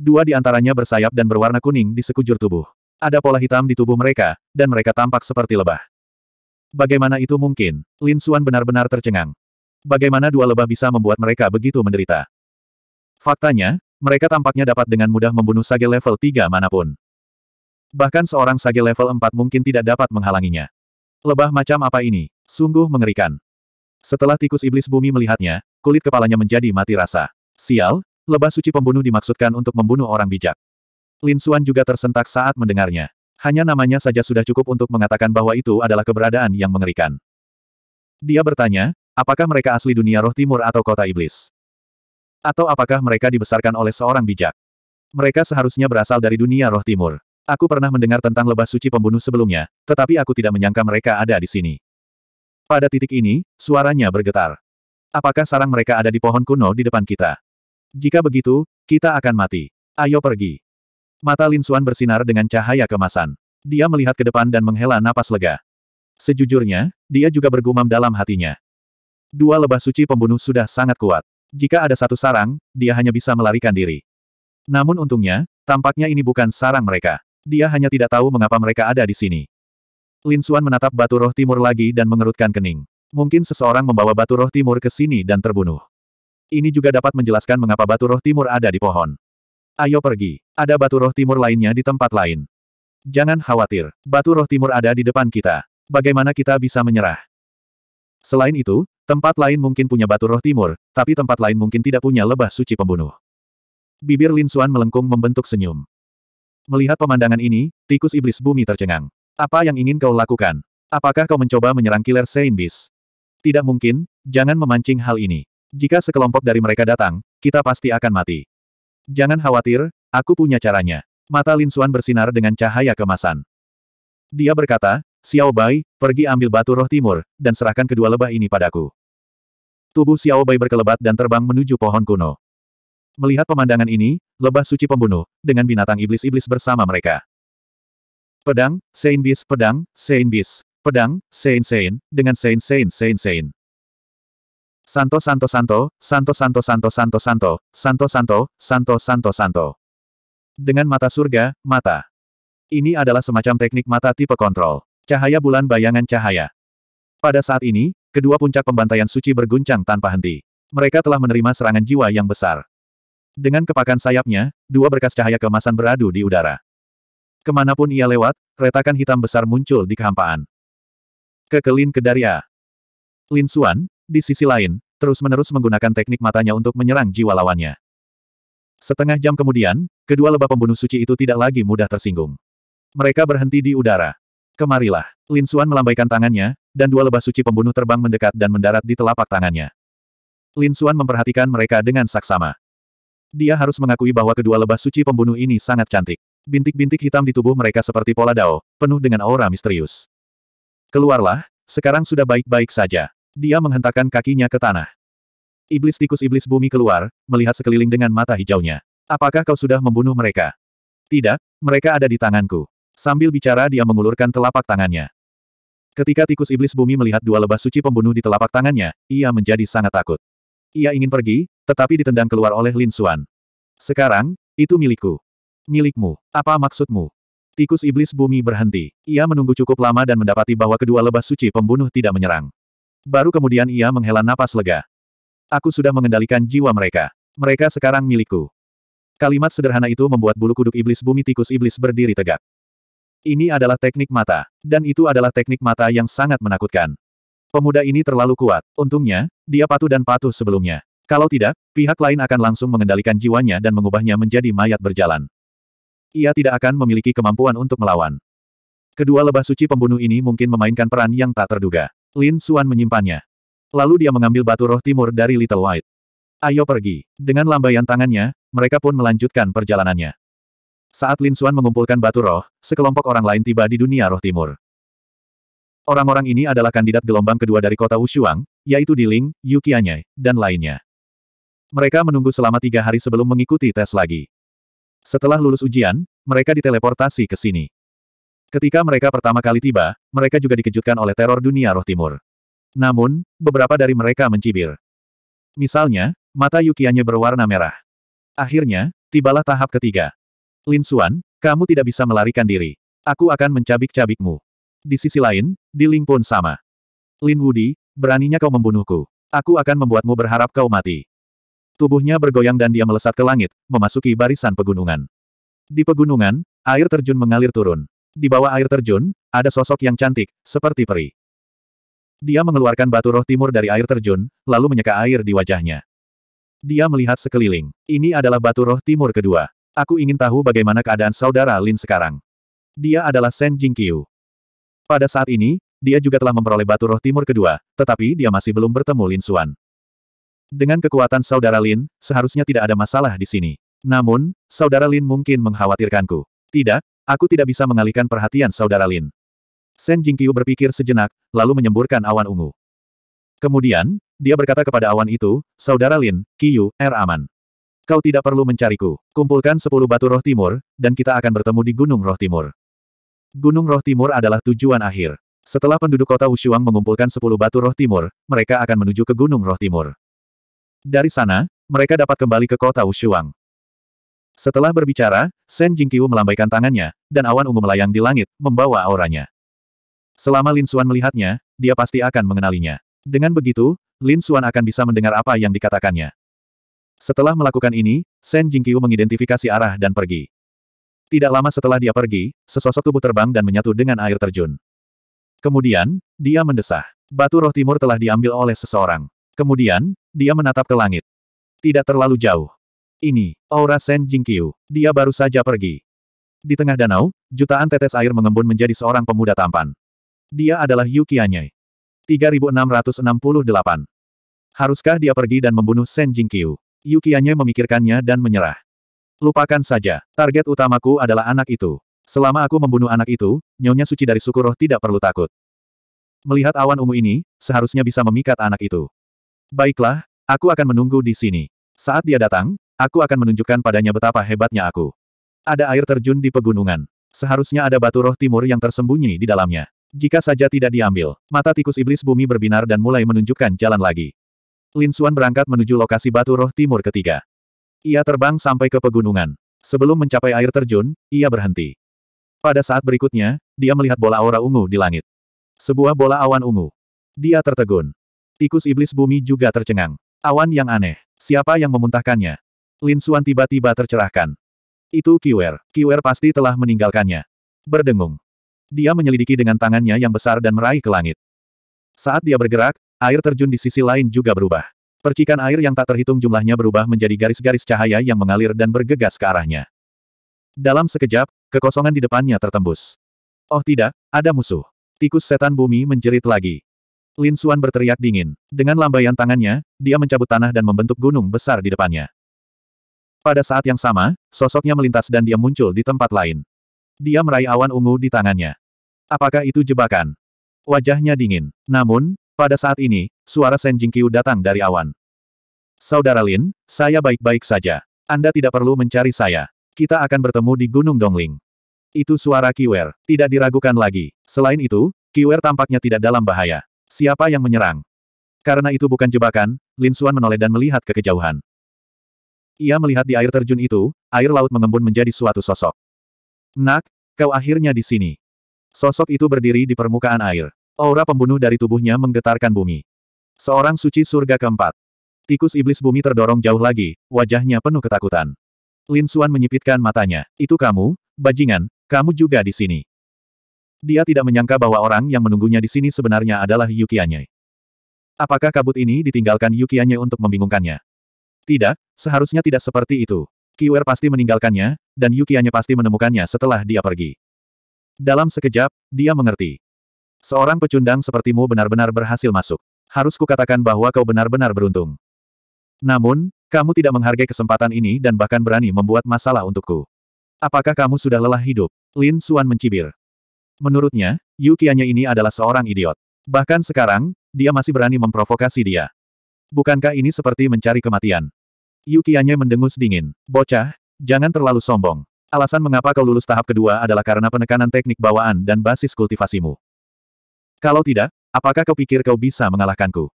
S1: Dua di antaranya bersayap dan berwarna kuning di sekujur tubuh. Ada pola hitam di tubuh mereka, dan mereka tampak seperti lebah. Bagaimana itu mungkin? Lin Xuan benar-benar tercengang. Bagaimana dua lebah bisa membuat mereka begitu menderita? Faktanya, mereka tampaknya dapat dengan mudah membunuh sage level 3 manapun. Bahkan seorang sage level 4 mungkin tidak dapat menghalanginya. Lebah macam apa ini? Sungguh mengerikan. Setelah tikus iblis bumi melihatnya, kulit kepalanya menjadi mati rasa. Sial, lebah suci pembunuh dimaksudkan untuk membunuh orang bijak. Lin Xuan juga tersentak saat mendengarnya. Hanya namanya saja sudah cukup untuk mengatakan bahwa itu adalah keberadaan yang mengerikan. Dia bertanya, apakah mereka asli dunia roh timur atau kota iblis? Atau apakah mereka dibesarkan oleh seorang bijak? Mereka seharusnya berasal dari dunia roh timur. Aku pernah mendengar tentang lebah suci pembunuh sebelumnya, tetapi aku tidak menyangka mereka ada di sini. Pada titik ini, suaranya bergetar. Apakah sarang mereka ada di pohon kuno di depan kita? Jika begitu, kita akan mati. Ayo pergi. Mata Lin Suan bersinar dengan cahaya kemasan. Dia melihat ke depan dan menghela napas lega. Sejujurnya, dia juga bergumam dalam hatinya. Dua lebah suci pembunuh sudah sangat kuat. Jika ada satu sarang, dia hanya bisa melarikan diri. Namun untungnya, tampaknya ini bukan sarang mereka. Dia hanya tidak tahu mengapa mereka ada di sini. Lin Xuan menatap batu roh timur lagi dan mengerutkan kening. Mungkin seseorang membawa batu roh timur ke sini dan terbunuh. Ini juga dapat menjelaskan mengapa batu roh timur ada di pohon. Ayo pergi. Ada batu roh timur lainnya di tempat lain. Jangan khawatir, batu roh timur ada di depan kita. Bagaimana kita bisa menyerah? Selain itu, Tempat lain mungkin punya batu roh timur, tapi tempat lain mungkin tidak punya lebah suci pembunuh. Bibir Lin Xuan melengkung membentuk senyum. Melihat pemandangan ini, tikus iblis bumi tercengang. Apa yang ingin kau lakukan? Apakah kau mencoba menyerang killer Saint Beast? Tidak mungkin, jangan memancing hal ini. Jika sekelompok dari mereka datang, kita pasti akan mati. Jangan khawatir, aku punya caranya. Mata Lin Xuan bersinar dengan cahaya kemasan. Dia berkata, Xiao Bai, pergi ambil batu roh timur, dan serahkan kedua lebah ini padaku. Tubuh Xiao Bai berkelebat dan terbang menuju pohon kuno. Melihat pemandangan ini, lebah suci pembunuh, dengan binatang iblis-iblis bersama mereka. Pedang, Sein Bis, pedang, Sein Bis, pedang, Sein Sein, dengan Sein Sein Sein Sein. Santo Santo Santo, Santo Santo Santo Santo Santo, Santo Santo, Santo Santo Santo. Dengan mata surga, mata. Ini adalah semacam teknik mata tipe kontrol. Cahaya bulan bayangan cahaya. Pada saat ini, kedua puncak pembantaian suci berguncang tanpa henti. Mereka telah menerima serangan jiwa yang besar. Dengan kepakan sayapnya, dua berkas cahaya kemasan beradu di udara. Kemanapun ia lewat, retakan hitam besar muncul di kehampaan. Kekelin Kedaria. Lin Suan, di sisi lain, terus-menerus menggunakan teknik matanya untuk menyerang jiwa lawannya. Setengah jam kemudian, kedua lebah pembunuh suci itu tidak lagi mudah tersinggung. Mereka berhenti di udara. Kemarilah. Lin Suan melambaikan tangannya, dan dua lebah suci pembunuh terbang mendekat dan mendarat di telapak tangannya. Lin Suan memperhatikan mereka dengan saksama. Dia harus mengakui bahwa kedua lebah suci pembunuh ini sangat cantik. Bintik-bintik hitam di tubuh mereka seperti pola dao, penuh dengan aura misterius. Keluarlah, sekarang sudah baik-baik saja. Dia menghentakkan kakinya ke tanah. Iblis tikus-iblis bumi keluar, melihat sekeliling dengan mata hijaunya. Apakah kau sudah membunuh mereka? Tidak, mereka ada di tanganku. Sambil bicara dia mengulurkan telapak tangannya. Ketika tikus iblis bumi melihat dua lebah suci pembunuh di telapak tangannya, ia menjadi sangat takut. Ia ingin pergi, tetapi ditendang keluar oleh Lin Xuan. Sekarang, itu milikku. Milikmu, apa maksudmu? Tikus iblis bumi berhenti. Ia menunggu cukup lama dan mendapati bahwa kedua lebah suci pembunuh tidak menyerang. Baru kemudian ia menghela napas lega. Aku sudah mengendalikan jiwa mereka. Mereka sekarang milikku. Kalimat sederhana itu membuat bulu kuduk iblis bumi tikus iblis berdiri tegak. Ini adalah teknik mata, dan itu adalah teknik mata yang sangat menakutkan. Pemuda ini terlalu kuat, untungnya, dia patuh dan patuh sebelumnya. Kalau tidak, pihak lain akan langsung mengendalikan jiwanya dan mengubahnya menjadi mayat berjalan. Ia tidak akan memiliki kemampuan untuk melawan. Kedua lebah suci pembunuh ini mungkin memainkan peran yang tak terduga. Lin Suan menyimpannya. Lalu dia mengambil batu roh timur dari Little White. Ayo pergi. Dengan lambaian tangannya, mereka pun melanjutkan perjalanannya. Saat Lin Xuan mengumpulkan batu roh, sekelompok orang lain tiba di dunia roh timur. Orang-orang ini adalah kandidat gelombang kedua dari kota Wushuang, yaitu Di Yu Qianye, dan lainnya. Mereka menunggu selama tiga hari sebelum mengikuti tes lagi. Setelah lulus ujian, mereka diteleportasi ke sini. Ketika mereka pertama kali tiba, mereka juga dikejutkan oleh teror dunia roh timur. Namun, beberapa dari mereka mencibir. Misalnya, mata Yukianya berwarna merah. Akhirnya, tibalah tahap ketiga. Lin Xuan, kamu tidak bisa melarikan diri. Aku akan mencabik-cabikmu. Di sisi lain, di Ling pun sama. Lin Wudi, beraninya kau membunuhku. Aku akan membuatmu berharap kau mati. Tubuhnya bergoyang dan dia melesat ke langit, memasuki barisan pegunungan. Di pegunungan, air terjun mengalir turun. Di bawah air terjun, ada sosok yang cantik, seperti peri. Dia mengeluarkan batu roh timur dari air terjun, lalu menyeka air di wajahnya. Dia melihat sekeliling. Ini adalah batu roh timur kedua. Aku ingin tahu bagaimana keadaan saudara Lin sekarang. Dia adalah Shen Jingqiu. Pada saat ini, dia juga telah memperoleh batu roh timur kedua, tetapi dia masih belum bertemu Lin Xuan. Dengan kekuatan saudara Lin, seharusnya tidak ada masalah di sini. Namun, saudara Lin mungkin mengkhawatirkanku. Tidak, aku tidak bisa mengalihkan perhatian saudara Lin. Shen Jingqiu berpikir sejenak, lalu menyemburkan awan ungu. Kemudian, dia berkata kepada awan itu, Saudara Lin, Qiyu, er aman. Kau tidak perlu mencariku. Kumpulkan sepuluh batu roh timur, dan kita akan bertemu di Gunung Roh Timur. Gunung Roh Timur adalah tujuan akhir. Setelah penduduk kota Wushuang mengumpulkan sepuluh batu roh timur, mereka akan menuju ke Gunung Roh Timur. Dari sana, mereka dapat kembali ke kota Wushuang. Setelah berbicara, Shen Jingqiu melambaikan tangannya, dan awan ungu melayang di langit, membawa auranya. Selama Lin Xuan melihatnya, dia pasti akan mengenalinya. Dengan begitu, Lin Xuan akan bisa mendengar apa yang dikatakannya. Setelah melakukan ini, Shen Jingqiu mengidentifikasi arah dan pergi. Tidak lama setelah dia pergi, sesosok tubuh terbang dan menyatu dengan air terjun. Kemudian, dia mendesah. Batu roh timur telah diambil oleh seseorang. Kemudian, dia menatap ke langit. Tidak terlalu jauh. Ini, aura Shen Jingqiu. Dia baru saja pergi. Di tengah danau, jutaan tetes air mengembun menjadi seorang pemuda tampan. Dia adalah Yu Qianyai. 3668. Haruskah dia pergi dan membunuh Shen Jingqiu? Yukianya memikirkannya dan menyerah. Lupakan saja, target utamaku adalah anak itu. Selama aku membunuh anak itu, nyonya suci dari suku roh tidak perlu takut. Melihat awan ungu ini, seharusnya bisa memikat anak itu. Baiklah, aku akan menunggu di sini. Saat dia datang, aku akan menunjukkan padanya betapa hebatnya aku. Ada air terjun di pegunungan. Seharusnya ada batu roh timur yang tersembunyi di dalamnya. Jika saja tidak diambil, mata tikus iblis bumi berbinar dan mulai menunjukkan jalan lagi. Lin Suan berangkat menuju lokasi batu roh timur ketiga. Ia terbang sampai ke pegunungan. Sebelum mencapai air terjun, ia berhenti. Pada saat berikutnya, dia melihat bola aura ungu di langit. Sebuah bola awan ungu. Dia tertegun. Tikus iblis bumi juga tercengang. Awan yang aneh. Siapa yang memuntahkannya? Lin Suan tiba-tiba tercerahkan. Itu Kiwer. Kiwer pasti telah meninggalkannya. Berdengung. Dia menyelidiki dengan tangannya yang besar dan meraih ke langit. Saat dia bergerak, Air terjun di sisi lain juga berubah. Percikan air yang tak terhitung jumlahnya berubah menjadi garis-garis cahaya yang mengalir dan bergegas ke arahnya. Dalam sekejap, kekosongan di depannya tertembus. Oh tidak, ada musuh. Tikus setan bumi menjerit lagi. Lin Suan berteriak dingin. Dengan lambaian tangannya, dia mencabut tanah dan membentuk gunung besar di depannya. Pada saat yang sama, sosoknya melintas dan dia muncul di tempat lain. Dia meraih awan ungu di tangannya. Apakah itu jebakan? Wajahnya dingin. Namun, pada saat ini, suara Shen Jingqiu datang dari awan. Saudara Lin, saya baik-baik saja. Anda tidak perlu mencari saya. Kita akan bertemu di Gunung Dongling. Itu suara Kiwer. Tidak diragukan lagi. Selain itu, Kiwer tampaknya tidak dalam bahaya. Siapa yang menyerang? Karena itu bukan jebakan, Lin Xuan menoleh dan melihat ke kejauhan. Ia melihat di air terjun itu, air laut mengembun menjadi suatu sosok. Nak, kau akhirnya di sini. Sosok itu berdiri di permukaan air. Aura pembunuh dari tubuhnya menggetarkan bumi. Seorang suci surga keempat. Tikus iblis bumi terdorong jauh lagi, wajahnya penuh ketakutan. Lin Suan menyipitkan matanya. Itu kamu, bajingan, kamu juga di sini. Dia tidak menyangka bahwa orang yang menunggunya di sini sebenarnya adalah Yukianye. Apakah kabut ini ditinggalkan Yukianye untuk membingungkannya? Tidak, seharusnya tidak seperti itu. Kiwer pasti meninggalkannya, dan Yukianye pasti menemukannya setelah dia pergi. Dalam sekejap, dia mengerti. Seorang pecundang sepertimu benar-benar berhasil masuk. Harus kukatakan bahwa kau benar-benar beruntung. Namun, kamu tidak menghargai kesempatan ini dan bahkan berani membuat masalah untukku. Apakah kamu sudah lelah hidup? Lin Suan mencibir. Menurutnya, Yu Qianya ini adalah seorang idiot. Bahkan sekarang, dia masih berani memprovokasi dia. Bukankah ini seperti mencari kematian? Yu Qianya mendengus dingin. Bocah, jangan terlalu sombong. Alasan mengapa kau lulus tahap kedua adalah karena penekanan teknik bawaan dan basis kultivasimu. Kalau tidak, apakah kau pikir kau bisa mengalahkanku?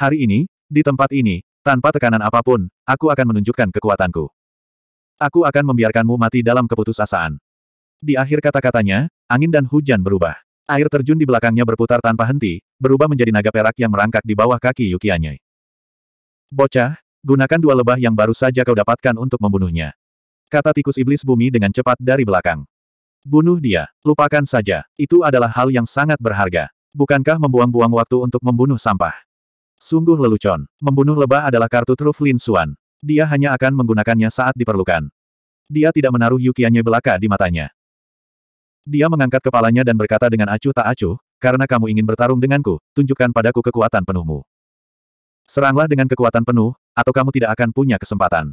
S1: Hari ini, di tempat ini, tanpa tekanan apapun, aku akan menunjukkan kekuatanku. Aku akan membiarkanmu mati dalam keputusasaan. Di akhir kata-katanya, angin dan hujan berubah. Air terjun di belakangnya berputar tanpa henti, berubah menjadi naga perak yang merangkak di bawah kaki Yukianye. Bocah, gunakan dua lebah yang baru saja kau dapatkan untuk membunuhnya. Kata tikus iblis bumi dengan cepat dari belakang. Bunuh dia, lupakan saja, itu adalah hal yang sangat berharga. Bukankah membuang-buang waktu untuk membunuh sampah? Sungguh lelucon, membunuh lebah adalah kartu truf Lin Suan. Dia hanya akan menggunakannya saat diperlukan. Dia tidak menaruh yukiannya belaka di matanya. Dia mengangkat kepalanya dan berkata dengan acuh tak acuh, karena kamu ingin bertarung denganku, tunjukkan padaku kekuatan penuhmu. Seranglah dengan kekuatan penuh, atau kamu tidak akan punya kesempatan.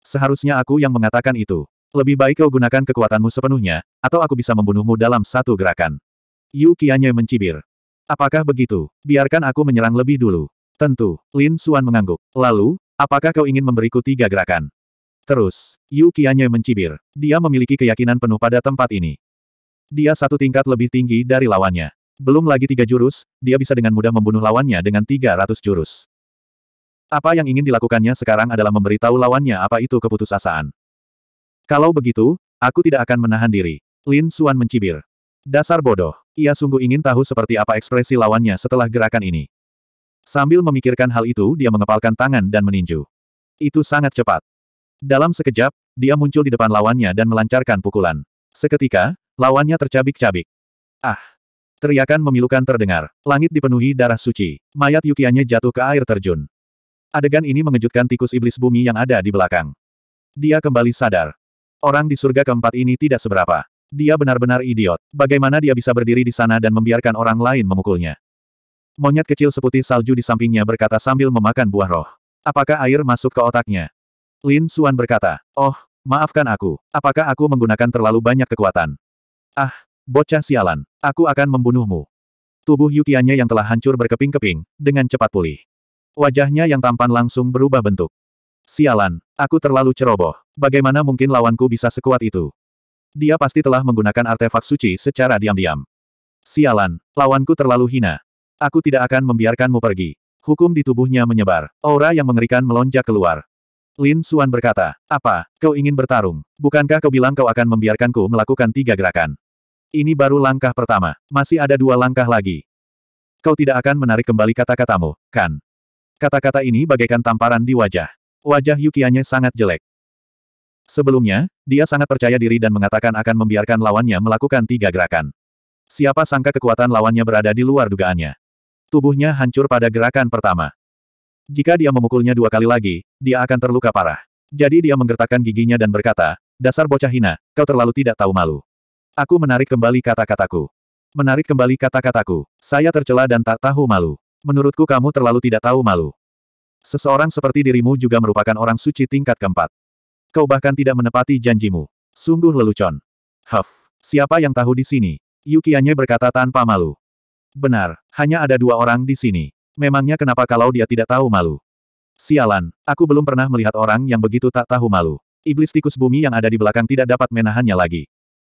S1: Seharusnya aku yang mengatakan itu. Lebih baik kau gunakan kekuatanmu sepenuhnya, atau aku bisa membunuhmu dalam satu gerakan. Yu Qianye mencibir. Apakah begitu? Biarkan aku menyerang lebih dulu. Tentu, Lin Xuan mengangguk. Lalu, apakah kau ingin memberiku tiga gerakan? Terus, Yu Qianye mencibir. Dia memiliki keyakinan penuh pada tempat ini. Dia satu tingkat lebih tinggi dari lawannya. Belum lagi tiga jurus, dia bisa dengan mudah membunuh lawannya dengan 300 jurus. Apa yang ingin dilakukannya sekarang adalah memberitahu lawannya apa itu keputusasaan. Kalau begitu, aku tidak akan menahan diri. Lin Suan mencibir. Dasar bodoh. Ia sungguh ingin tahu seperti apa ekspresi lawannya setelah gerakan ini. Sambil memikirkan hal itu dia mengepalkan tangan dan meninju. Itu sangat cepat. Dalam sekejap, dia muncul di depan lawannya dan melancarkan pukulan. Seketika, lawannya tercabik-cabik. Ah! Teriakan memilukan terdengar. Langit dipenuhi darah suci. Mayat Yukianya jatuh ke air terjun. Adegan ini mengejutkan tikus iblis bumi yang ada di belakang. Dia kembali sadar. Orang di surga keempat ini tidak seberapa. Dia benar-benar idiot. Bagaimana dia bisa berdiri di sana dan membiarkan orang lain memukulnya? Monyet kecil seputih salju di sampingnya berkata sambil memakan buah roh. Apakah air masuk ke otaknya? Lin Suan berkata, Oh, maafkan aku. Apakah aku menggunakan terlalu banyak kekuatan? Ah, bocah sialan. Aku akan membunuhmu. Tubuh Yukiannya yang telah hancur berkeping-keping, dengan cepat pulih. Wajahnya yang tampan langsung berubah bentuk. Sialan, Aku terlalu ceroboh. Bagaimana mungkin lawanku bisa sekuat itu? Dia pasti telah menggunakan artefak suci secara diam-diam. Sialan, lawanku terlalu hina. Aku tidak akan membiarkanmu pergi. Hukum di tubuhnya menyebar. Aura yang mengerikan melonjak keluar. Lin Suan berkata, Apa, kau ingin bertarung? Bukankah kau bilang kau akan membiarkanku melakukan tiga gerakan? Ini baru langkah pertama. Masih ada dua langkah lagi. Kau tidak akan menarik kembali kata-katamu, kan? Kata-kata ini bagaikan tamparan di wajah. Wajah Yukianya sangat jelek. Sebelumnya, dia sangat percaya diri dan mengatakan akan membiarkan lawannya melakukan tiga gerakan. Siapa sangka kekuatan lawannya berada di luar dugaannya. Tubuhnya hancur pada gerakan pertama. Jika dia memukulnya dua kali lagi, dia akan terluka parah. Jadi dia menggertakkan giginya dan berkata, Dasar bocah hina, kau terlalu tidak tahu malu. Aku menarik kembali kata-kataku. Menarik kembali kata-kataku. Saya tercela dan tak tahu malu. Menurutku kamu terlalu tidak tahu malu. Seseorang seperti dirimu juga merupakan orang suci tingkat keempat. Kau bahkan tidak menepati janjimu. Sungguh lelucon. Huff, siapa yang tahu di sini? Yukianya berkata tanpa malu. Benar, hanya ada dua orang di sini. Memangnya kenapa kalau dia tidak tahu malu? Sialan, aku belum pernah melihat orang yang begitu tak tahu malu. Iblis tikus bumi yang ada di belakang tidak dapat menahannya lagi.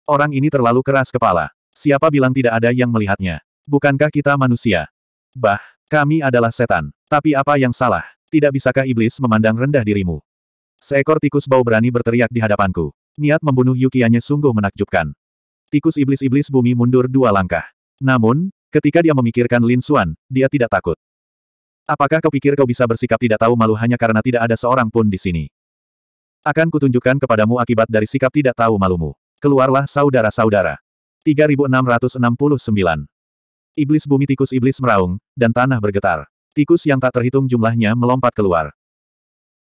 S1: Orang ini terlalu keras kepala. Siapa bilang tidak ada yang melihatnya? Bukankah kita manusia? Bah, kami adalah setan. Tapi apa yang salah? Tidak bisakah iblis memandang rendah dirimu? Seekor tikus bau berani berteriak di hadapanku. Niat membunuh Yukianya sungguh menakjubkan. Tikus iblis-iblis bumi mundur dua langkah. Namun, ketika dia memikirkan Lin Xuan, dia tidak takut. Apakah kau pikir kau bisa bersikap tidak tahu malu hanya karena tidak ada seorang pun di sini? Akan kutunjukkan kepadamu akibat dari sikap tidak tahu malumu. Keluarlah saudara-saudara. 3669. Iblis bumi tikus iblis meraung, dan tanah bergetar. Tikus yang tak terhitung jumlahnya melompat keluar.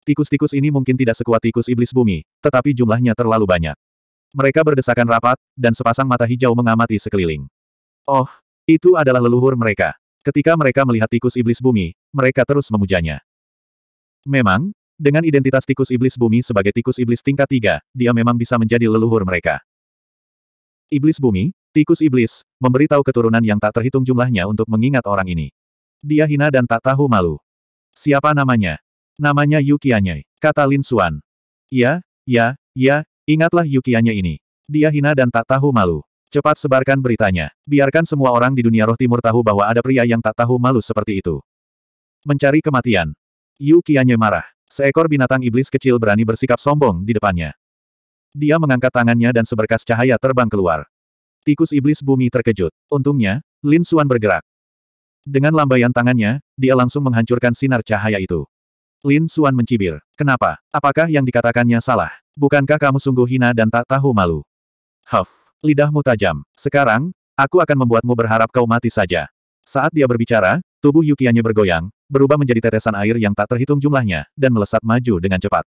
S1: Tikus-tikus ini mungkin tidak sekuat tikus iblis bumi, tetapi jumlahnya terlalu banyak. Mereka berdesakan rapat, dan sepasang mata hijau mengamati sekeliling. Oh, itu adalah leluhur mereka. Ketika mereka melihat tikus iblis bumi, mereka terus memujanya. Memang, dengan identitas tikus iblis bumi sebagai tikus iblis tingkat tiga, dia memang bisa menjadi leluhur mereka. Iblis bumi, tikus iblis, memberitahu keturunan yang tak terhitung jumlahnya untuk mengingat orang ini. Dia hina dan tak tahu malu. Siapa namanya? Namanya Yukianye, kata Lin Suan. Ya, ya, ya, ingatlah Yukianye ini. Dia hina dan tak tahu malu. Cepat sebarkan beritanya. Biarkan semua orang di dunia roh timur tahu bahwa ada pria yang tak tahu malu seperti itu. Mencari kematian. Yukianye marah. Seekor binatang iblis kecil berani bersikap sombong di depannya. Dia mengangkat tangannya dan seberkas cahaya terbang keluar. Tikus iblis bumi terkejut. Untungnya, Lin Suan bergerak. Dengan lambaian tangannya, dia langsung menghancurkan sinar cahaya itu. Lin Suan mencibir. Kenapa? Apakah yang dikatakannya salah? Bukankah kamu sungguh hina dan tak tahu malu? Huff, lidahmu tajam. Sekarang, aku akan membuatmu berharap kau mati saja. Saat dia berbicara, tubuh Yukianya bergoyang, berubah menjadi tetesan air yang tak terhitung jumlahnya, dan melesat maju dengan cepat.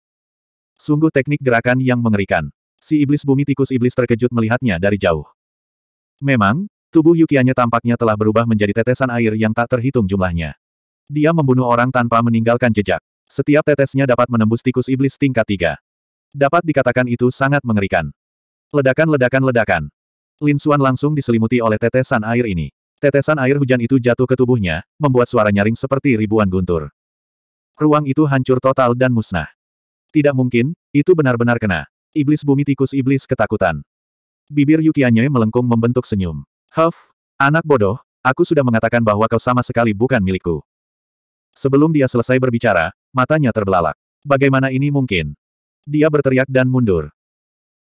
S1: Sungguh teknik gerakan yang mengerikan. Si iblis bumi tikus iblis terkejut melihatnya dari jauh. Memang, Tubuh Yukianya tampaknya telah berubah menjadi tetesan air yang tak terhitung jumlahnya. Dia membunuh orang tanpa meninggalkan jejak. Setiap tetesnya dapat menembus tikus iblis tingkat tiga. Dapat dikatakan itu sangat mengerikan. Ledakan-ledakan-ledakan. Linsuan langsung diselimuti oleh tetesan air ini. Tetesan air hujan itu jatuh ke tubuhnya, membuat suara nyaring seperti ribuan guntur. Ruang itu hancur total dan musnah. Tidak mungkin, itu benar-benar kena. Iblis bumi tikus iblis ketakutan. Bibir Yukianye melengkung membentuk senyum. Huff, anak bodoh, aku sudah mengatakan bahwa kau sama sekali bukan milikku. Sebelum dia selesai berbicara, matanya terbelalak. Bagaimana ini mungkin? Dia berteriak dan mundur.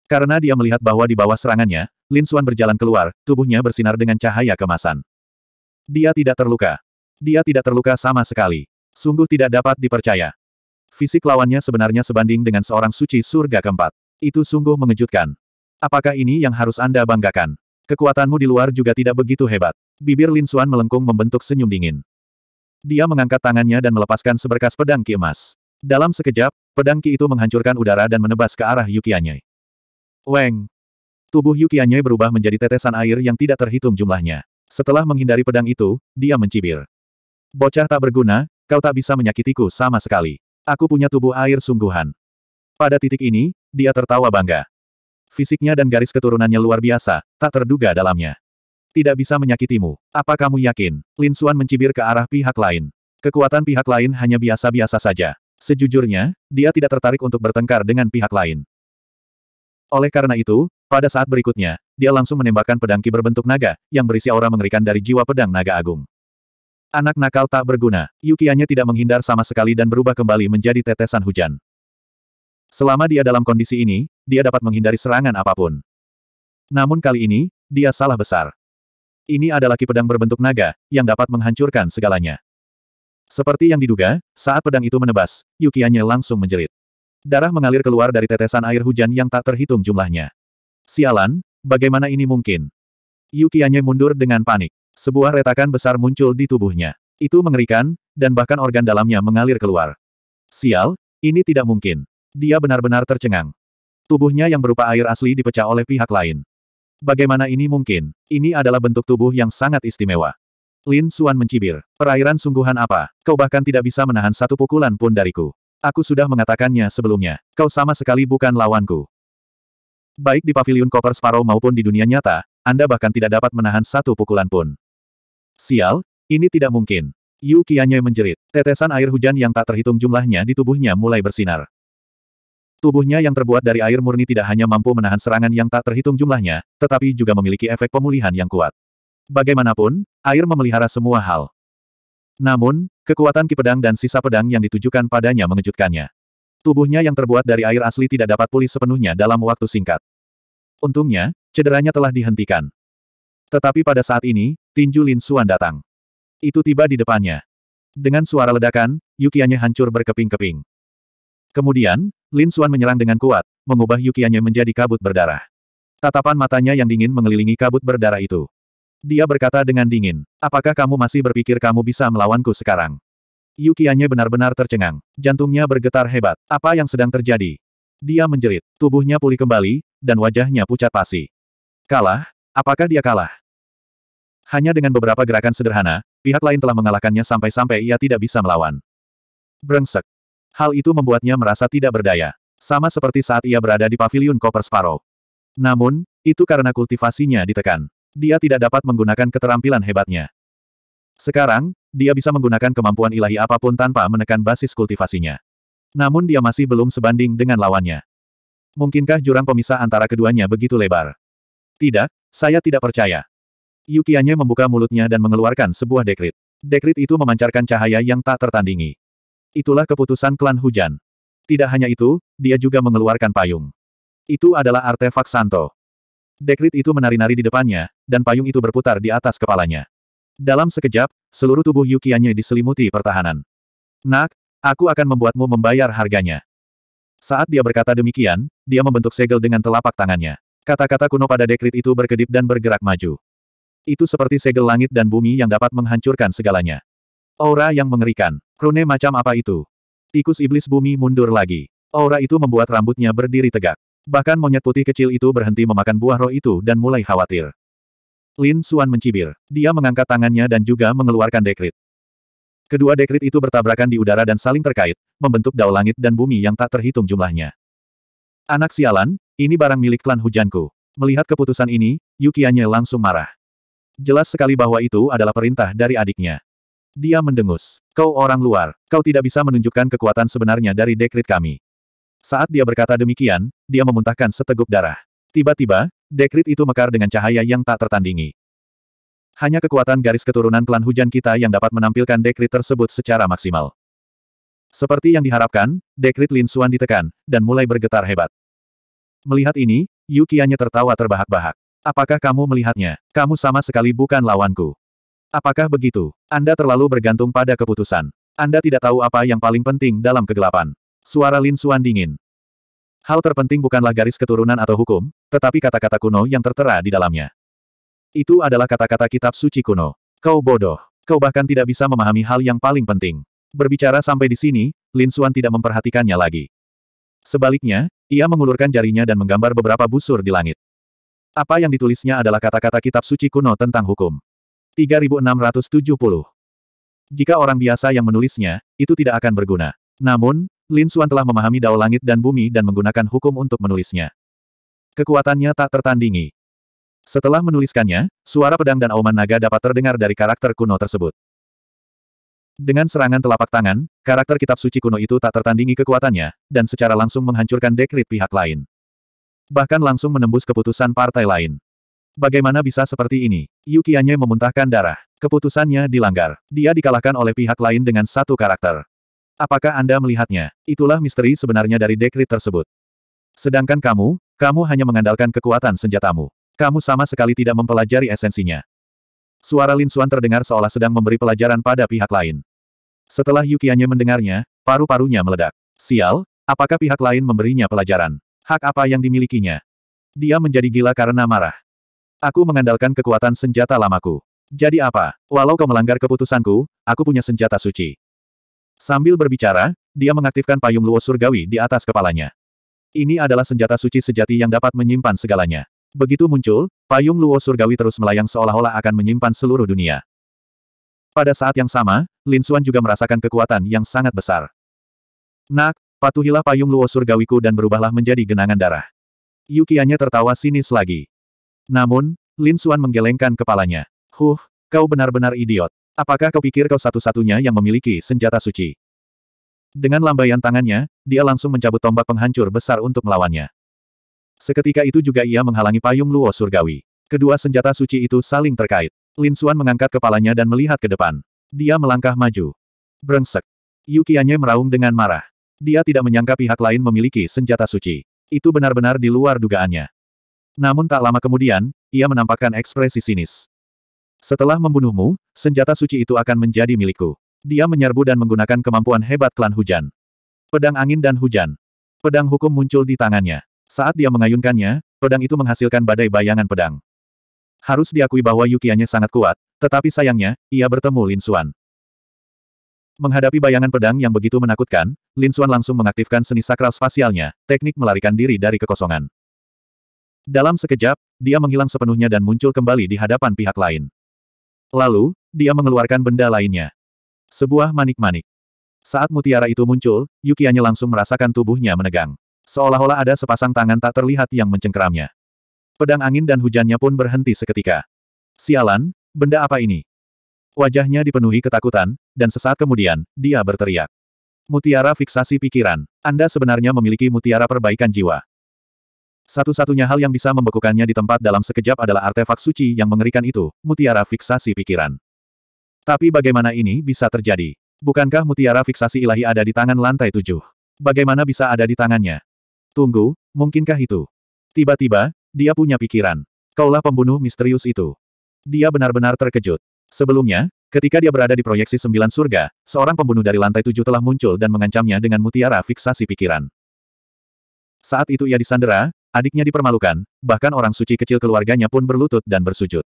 S1: Karena dia melihat bahwa di bawah serangannya, Lin Suan berjalan keluar, tubuhnya bersinar dengan cahaya kemasan. Dia tidak terluka. Dia tidak terluka sama sekali. Sungguh tidak dapat dipercaya. Fisik lawannya sebenarnya sebanding dengan seorang suci surga keempat. Itu sungguh mengejutkan. Apakah ini yang harus Anda banggakan? Kekuatanmu di luar juga tidak begitu hebat. Bibir Lin Xuan melengkung membentuk senyum dingin. Dia mengangkat tangannya dan melepaskan seberkas pedang ki emas. Dalam sekejap, pedang ki itu menghancurkan udara dan menebas ke arah Yukianye. Weng! Tubuh Yukianye berubah menjadi tetesan air yang tidak terhitung jumlahnya. Setelah menghindari pedang itu, dia mencibir. Bocah tak berguna, kau tak bisa menyakitiku sama sekali. Aku punya tubuh air sungguhan. Pada titik ini, dia tertawa bangga. Fisiknya dan garis keturunannya luar biasa, tak terduga dalamnya. Tidak bisa menyakitimu. Apa kamu yakin? Lin Suan mencibir ke arah pihak lain. Kekuatan pihak lain hanya biasa-biasa saja. Sejujurnya, dia tidak tertarik untuk bertengkar dengan pihak lain. Oleh karena itu, pada saat berikutnya, dia langsung menembakkan pedang ki berbentuk naga, yang berisi aura mengerikan dari jiwa pedang naga agung. Anak nakal tak berguna, yukiannya tidak menghindar sama sekali dan berubah kembali menjadi tetesan hujan. Selama dia dalam kondisi ini, dia dapat menghindari serangan apapun. Namun kali ini, dia salah besar. Ini adalah ki pedang berbentuk naga, yang dapat menghancurkan segalanya. Seperti yang diduga, saat pedang itu menebas, Yukianya langsung menjerit. Darah mengalir keluar dari tetesan air hujan yang tak terhitung jumlahnya. Sialan, bagaimana ini mungkin? Yukianya mundur dengan panik. Sebuah retakan besar muncul di tubuhnya. Itu mengerikan, dan bahkan organ dalamnya mengalir keluar. Sial, ini tidak mungkin. Dia benar-benar tercengang. Tubuhnya yang berupa air asli dipecah oleh pihak lain. Bagaimana ini mungkin? Ini adalah bentuk tubuh yang sangat istimewa. Lin Suan mencibir. Perairan sungguhan apa? Kau bahkan tidak bisa menahan satu pukulan pun dariku. Aku sudah mengatakannya sebelumnya. Kau sama sekali bukan lawanku. Baik di paviliun Koper Sparrow maupun di dunia nyata, Anda bahkan tidak dapat menahan satu pukulan pun. Sial, ini tidak mungkin. Yu Qianye menjerit. Tetesan air hujan yang tak terhitung jumlahnya di tubuhnya mulai bersinar. Tubuhnya yang terbuat dari air murni tidak hanya mampu menahan serangan yang tak terhitung jumlahnya, tetapi juga memiliki efek pemulihan yang kuat. Bagaimanapun, air memelihara semua hal. Namun, kekuatan ki pedang dan sisa pedang yang ditujukan padanya mengejutkannya. Tubuhnya yang terbuat dari air asli tidak dapat pulih sepenuhnya dalam waktu singkat. Untungnya, cederanya telah dihentikan. Tetapi pada saat ini, tinju Lin Xuan datang. Itu tiba di depannya. Dengan suara ledakan, Yukianya hancur berkeping-keping. Kemudian, Lin Xuan menyerang dengan kuat, mengubah Yukiannya menjadi kabut berdarah. Tatapan matanya yang dingin mengelilingi kabut berdarah itu. Dia berkata dengan dingin, apakah kamu masih berpikir kamu bisa melawanku sekarang? Yukiannya benar-benar tercengang. Jantungnya bergetar hebat. Apa yang sedang terjadi? Dia menjerit, tubuhnya pulih kembali, dan wajahnya pucat pasi. Kalah? Apakah dia kalah? Hanya dengan beberapa gerakan sederhana, pihak lain telah mengalahkannya sampai-sampai ia tidak bisa melawan. Brengsek, Hal itu membuatnya merasa tidak berdaya. Sama seperti saat ia berada di pavilion Copper Sparrow. Namun, itu karena kultivasinya ditekan. Dia tidak dapat menggunakan keterampilan hebatnya. Sekarang, dia bisa menggunakan kemampuan ilahi apapun tanpa menekan basis kultivasinya. Namun dia masih belum sebanding dengan lawannya. Mungkinkah jurang pemisah antara keduanya begitu lebar? Tidak, saya tidak percaya. Yukianya membuka mulutnya dan mengeluarkan sebuah dekrit. Dekrit itu memancarkan cahaya yang tak tertandingi. Itulah keputusan klan hujan. Tidak hanya itu, dia juga mengeluarkan payung. Itu adalah artefak Santo. Dekrit itu menari-nari di depannya, dan payung itu berputar di atas kepalanya. Dalam sekejap, seluruh tubuh Yukianya diselimuti pertahanan. Nak, aku akan membuatmu membayar harganya. Saat dia berkata demikian, dia membentuk segel dengan telapak tangannya. Kata-kata kuno pada dekrit itu berkedip dan bergerak maju. Itu seperti segel langit dan bumi yang dapat menghancurkan segalanya. Aura yang mengerikan. Rune macam apa itu? Tikus iblis bumi mundur lagi. Aura itu membuat rambutnya berdiri tegak. Bahkan monyet putih kecil itu berhenti memakan buah roh itu dan mulai khawatir. Lin Suan mencibir. Dia mengangkat tangannya dan juga mengeluarkan dekrit. Kedua dekrit itu bertabrakan di udara dan saling terkait, membentuk dao langit dan bumi yang tak terhitung jumlahnya. Anak sialan, ini barang milik klan hujanku. Melihat keputusan ini, Yukianya langsung marah. Jelas sekali bahwa itu adalah perintah dari adiknya. Dia mendengus. Kau orang luar, kau tidak bisa menunjukkan kekuatan sebenarnya dari dekrit kami. Saat dia berkata demikian, dia memuntahkan seteguk darah. Tiba-tiba, dekrit itu mekar dengan cahaya yang tak tertandingi. Hanya kekuatan garis keturunan klan hujan kita yang dapat menampilkan dekrit tersebut secara maksimal. Seperti yang diharapkan, dekrit Lin Suan ditekan, dan mulai bergetar hebat. Melihat ini, Yukianya tertawa terbahak-bahak. Apakah kamu melihatnya? Kamu sama sekali bukan lawanku. Apakah begitu? Anda terlalu bergantung pada keputusan. Anda tidak tahu apa yang paling penting dalam kegelapan. Suara Lin Suan dingin. Hal terpenting bukanlah garis keturunan atau hukum, tetapi kata-kata kuno yang tertera di dalamnya. Itu adalah kata-kata kitab suci kuno. Kau bodoh. Kau bahkan tidak bisa memahami hal yang paling penting. Berbicara sampai di sini, Lin Suan tidak memperhatikannya lagi. Sebaliknya, ia mengulurkan jarinya dan menggambar beberapa busur di langit. Apa yang ditulisnya adalah kata-kata kitab suci kuno tentang hukum. 3670. Jika orang biasa yang menulisnya, itu tidak akan berguna. Namun, Lin Xuan telah memahami dao langit dan bumi dan menggunakan hukum untuk menulisnya. Kekuatannya tak tertandingi. Setelah menuliskannya, suara pedang dan auman naga dapat terdengar dari karakter kuno tersebut. Dengan serangan telapak tangan, karakter kitab suci kuno itu tak tertandingi kekuatannya, dan secara langsung menghancurkan dekrit pihak lain. Bahkan langsung menembus keputusan partai lain. Bagaimana bisa seperti ini? Yukianye memuntahkan darah. Keputusannya dilanggar. Dia dikalahkan oleh pihak lain dengan satu karakter. Apakah Anda melihatnya? Itulah misteri sebenarnya dari dekrit tersebut. Sedangkan kamu, kamu hanya mengandalkan kekuatan senjatamu. Kamu sama sekali tidak mempelajari esensinya. Suara Lin Suan terdengar seolah sedang memberi pelajaran pada pihak lain. Setelah Yukianye mendengarnya, paru-parunya meledak. Sial, apakah pihak lain memberinya pelajaran? Hak apa yang dimilikinya? Dia menjadi gila karena marah. Aku mengandalkan kekuatan senjata lamaku. Jadi apa? Walau kau melanggar keputusanku, aku punya senjata suci. Sambil berbicara, dia mengaktifkan payung luo surgawi di atas kepalanya. Ini adalah senjata suci sejati yang dapat menyimpan segalanya. Begitu muncul, payung luo surgawi terus melayang seolah-olah akan menyimpan seluruh dunia. Pada saat yang sama, Lin Xuan juga merasakan kekuatan yang sangat besar. Nak, patuhilah payung luo surgawiku dan berubahlah menjadi genangan darah. Yukianya tertawa sinis lagi. Namun, Lin Suan menggelengkan kepalanya. Huh, kau benar-benar idiot. Apakah kau pikir kau satu-satunya yang memiliki senjata suci? Dengan lambaian tangannya, dia langsung mencabut tombak penghancur besar untuk melawannya. Seketika itu juga ia menghalangi payung Luo Surgawi. Kedua senjata suci itu saling terkait. Lin Suan mengangkat kepalanya dan melihat ke depan. Dia melangkah maju. Brengsek. Yukianye meraung dengan marah. Dia tidak menyangka pihak lain memiliki senjata suci. Itu benar-benar di luar dugaannya. Namun tak lama kemudian, ia menampakkan ekspresi sinis. Setelah membunuhmu, senjata suci itu akan menjadi milikku. Dia menyerbu dan menggunakan kemampuan hebat klan hujan. Pedang angin dan hujan. Pedang hukum muncul di tangannya. Saat dia mengayunkannya, pedang itu menghasilkan badai bayangan pedang. Harus diakui bahwa Yukianya sangat kuat, tetapi sayangnya, ia bertemu Lin Xuan. Menghadapi bayangan pedang yang begitu menakutkan, Lin Xuan langsung mengaktifkan seni sakral spasialnya, teknik melarikan diri dari kekosongan. Dalam sekejap, dia menghilang sepenuhnya dan muncul kembali di hadapan pihak lain. Lalu, dia mengeluarkan benda lainnya. Sebuah manik-manik. Saat mutiara itu muncul, Yukianya langsung merasakan tubuhnya menegang. Seolah-olah ada sepasang tangan tak terlihat yang mencengkeramnya. Pedang angin dan hujannya pun berhenti seketika. Sialan, benda apa ini? Wajahnya dipenuhi ketakutan, dan sesaat kemudian, dia berteriak. Mutiara fiksasi pikiran. Anda sebenarnya memiliki mutiara perbaikan jiwa. Satu-satunya hal yang bisa membekukannya di tempat dalam sekejap adalah artefak suci yang mengerikan itu, mutiara fiksasi pikiran. Tapi bagaimana ini bisa terjadi? Bukankah mutiara fiksasi ilahi ada di tangan lantai tujuh? Bagaimana bisa ada di tangannya? Tunggu, mungkinkah itu? Tiba-tiba, dia punya pikiran. Kaulah pembunuh misterius itu. Dia benar-benar terkejut. Sebelumnya, ketika dia berada di proyeksi sembilan surga, seorang pembunuh dari lantai tujuh telah muncul dan mengancamnya dengan mutiara fiksasi pikiran. Saat itu ia disandera, Adiknya dipermalukan, bahkan orang suci kecil keluarganya pun berlutut dan bersujud.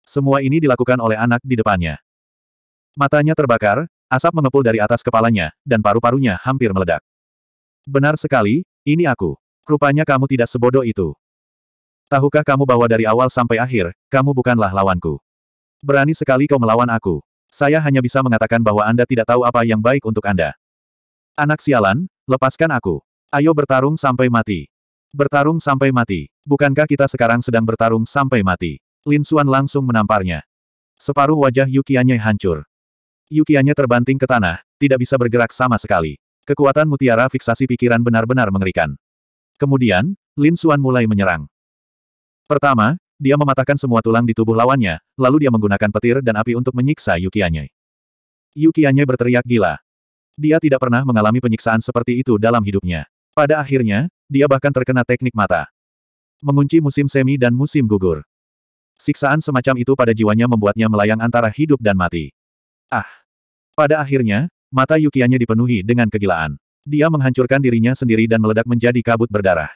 S1: Semua ini dilakukan oleh anak di depannya. Matanya terbakar, asap mengepul dari atas kepalanya, dan paru-parunya hampir meledak. Benar sekali, ini aku. Rupanya kamu tidak sebodoh itu. Tahukah kamu bahwa dari awal sampai akhir, kamu bukanlah lawanku. Berani sekali kau melawan aku. Saya hanya bisa mengatakan bahwa Anda tidak tahu apa yang baik untuk Anda. Anak sialan, lepaskan aku. Ayo bertarung sampai mati. Bertarung sampai mati. Bukankah kita sekarang sedang bertarung sampai mati? Lin Xuan langsung menamparnya. Separuh wajah Yukiannya hancur. Yukiannya terbanting ke tanah, tidak bisa bergerak sama sekali. Kekuatan mutiara fiksasi pikiran benar-benar mengerikan. Kemudian, Lin Xuan mulai menyerang. Pertama, dia mematahkan semua tulang di tubuh lawannya, lalu dia menggunakan petir dan api untuk menyiksa Yukianya. Yukianya berteriak gila. Dia tidak pernah mengalami penyiksaan seperti itu dalam hidupnya. Pada akhirnya, dia bahkan terkena teknik mata. Mengunci musim semi dan musim gugur. Siksaan semacam itu pada jiwanya membuatnya melayang antara hidup dan mati. Ah! Pada akhirnya, mata Yukianya dipenuhi dengan kegilaan. Dia menghancurkan dirinya sendiri dan meledak menjadi kabut berdarah.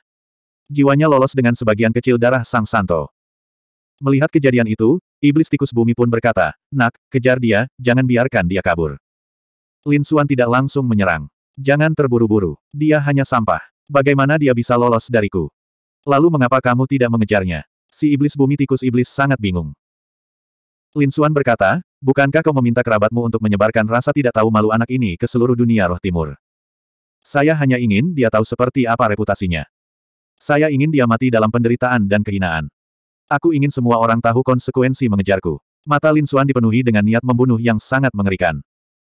S1: Jiwanya lolos dengan sebagian kecil darah Sang Santo. Melihat kejadian itu, iblis tikus bumi pun berkata, Nak, kejar dia, jangan biarkan dia kabur. Lin Suan tidak langsung menyerang. Jangan terburu-buru, dia hanya sampah. Bagaimana dia bisa lolos dariku? Lalu mengapa kamu tidak mengejarnya? Si iblis bumi tikus iblis sangat bingung. Lin Suan berkata, bukankah kau meminta kerabatmu untuk menyebarkan rasa tidak tahu malu anak ini ke seluruh dunia roh timur? Saya hanya ingin dia tahu seperti apa reputasinya. Saya ingin dia mati dalam penderitaan dan kehinaan. Aku ingin semua orang tahu konsekuensi mengejarku. Mata Lin Suan dipenuhi dengan niat membunuh yang sangat mengerikan.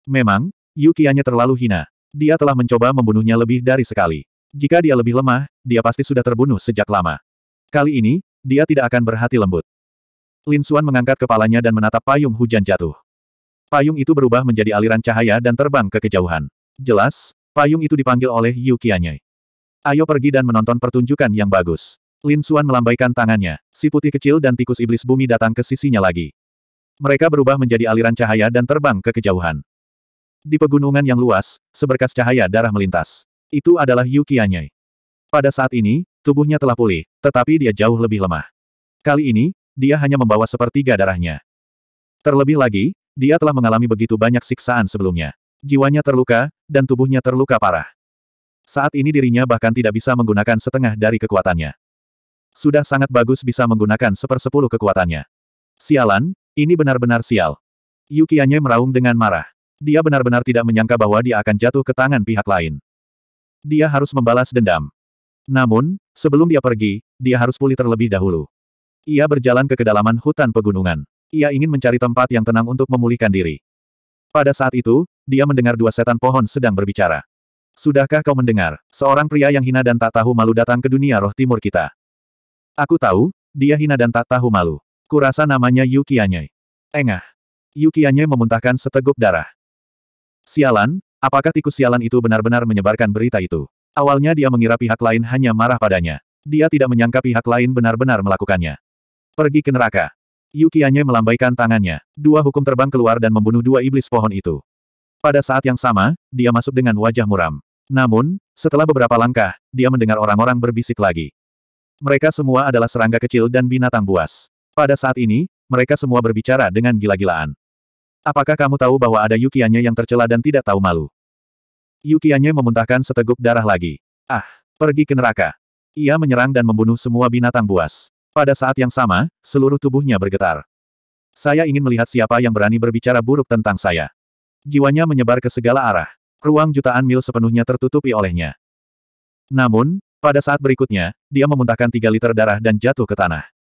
S1: Memang, Yukianya terlalu hina. Dia telah mencoba membunuhnya lebih dari sekali. Jika dia lebih lemah, dia pasti sudah terbunuh sejak lama. Kali ini, dia tidak akan berhati lembut. Lin Xuan mengangkat kepalanya dan menatap payung hujan jatuh. Payung itu berubah menjadi aliran cahaya dan terbang ke kejauhan. Jelas, payung itu dipanggil oleh Yu Qianyai. Ayo pergi dan menonton pertunjukan yang bagus. Lin Xuan melambaikan tangannya. Si putih kecil dan tikus iblis bumi datang ke sisinya lagi. Mereka berubah menjadi aliran cahaya dan terbang ke kejauhan. Di pegunungan yang luas, seberkas cahaya darah melintas. Itu adalah Yu Qianyai. Pada saat ini, tubuhnya telah pulih, tetapi dia jauh lebih lemah. Kali ini, dia hanya membawa sepertiga darahnya. Terlebih lagi, dia telah mengalami begitu banyak siksaan sebelumnya. Jiwanya terluka, dan tubuhnya terluka parah. Saat ini dirinya bahkan tidak bisa menggunakan setengah dari kekuatannya. Sudah sangat bagus bisa menggunakan sepersepuluh kekuatannya. Sialan, ini benar-benar sial. Yukianya meraung dengan marah. Dia benar-benar tidak menyangka bahwa dia akan jatuh ke tangan pihak lain. Dia harus membalas dendam. Namun, sebelum dia pergi, dia harus pulih terlebih dahulu. Ia berjalan ke kedalaman hutan pegunungan. Ia ingin mencari tempat yang tenang untuk memulihkan diri. Pada saat itu, dia mendengar dua setan pohon sedang berbicara. Sudahkah kau mendengar, seorang pria yang hina dan tak tahu malu datang ke dunia roh timur kita? Aku tahu, dia hina dan tak tahu malu. Kurasa namanya Yukianye. Engah. Yukianye memuntahkan seteguk darah. Sialan, Apakah tikus sialan itu benar-benar menyebarkan berita itu? Awalnya dia mengira pihak lain hanya marah padanya. Dia tidak menyangka pihak lain benar-benar melakukannya. Pergi ke neraka. Yukianye melambaikan tangannya. Dua hukum terbang keluar dan membunuh dua iblis pohon itu. Pada saat yang sama, dia masuk dengan wajah muram. Namun, setelah beberapa langkah, dia mendengar orang-orang berbisik lagi. Mereka semua adalah serangga kecil dan binatang buas. Pada saat ini, mereka semua berbicara dengan gila-gilaan. Apakah kamu tahu bahwa ada Yukianya yang tercela dan tidak tahu malu? Yukianya memuntahkan seteguk darah lagi. Ah, pergi ke neraka. Ia menyerang dan membunuh semua binatang buas. Pada saat yang sama, seluruh tubuhnya bergetar. Saya ingin melihat siapa yang berani berbicara buruk tentang saya. Jiwanya menyebar ke segala arah. Ruang jutaan mil sepenuhnya tertutupi olehnya. Namun, pada saat berikutnya, dia memuntahkan tiga liter darah dan jatuh ke tanah.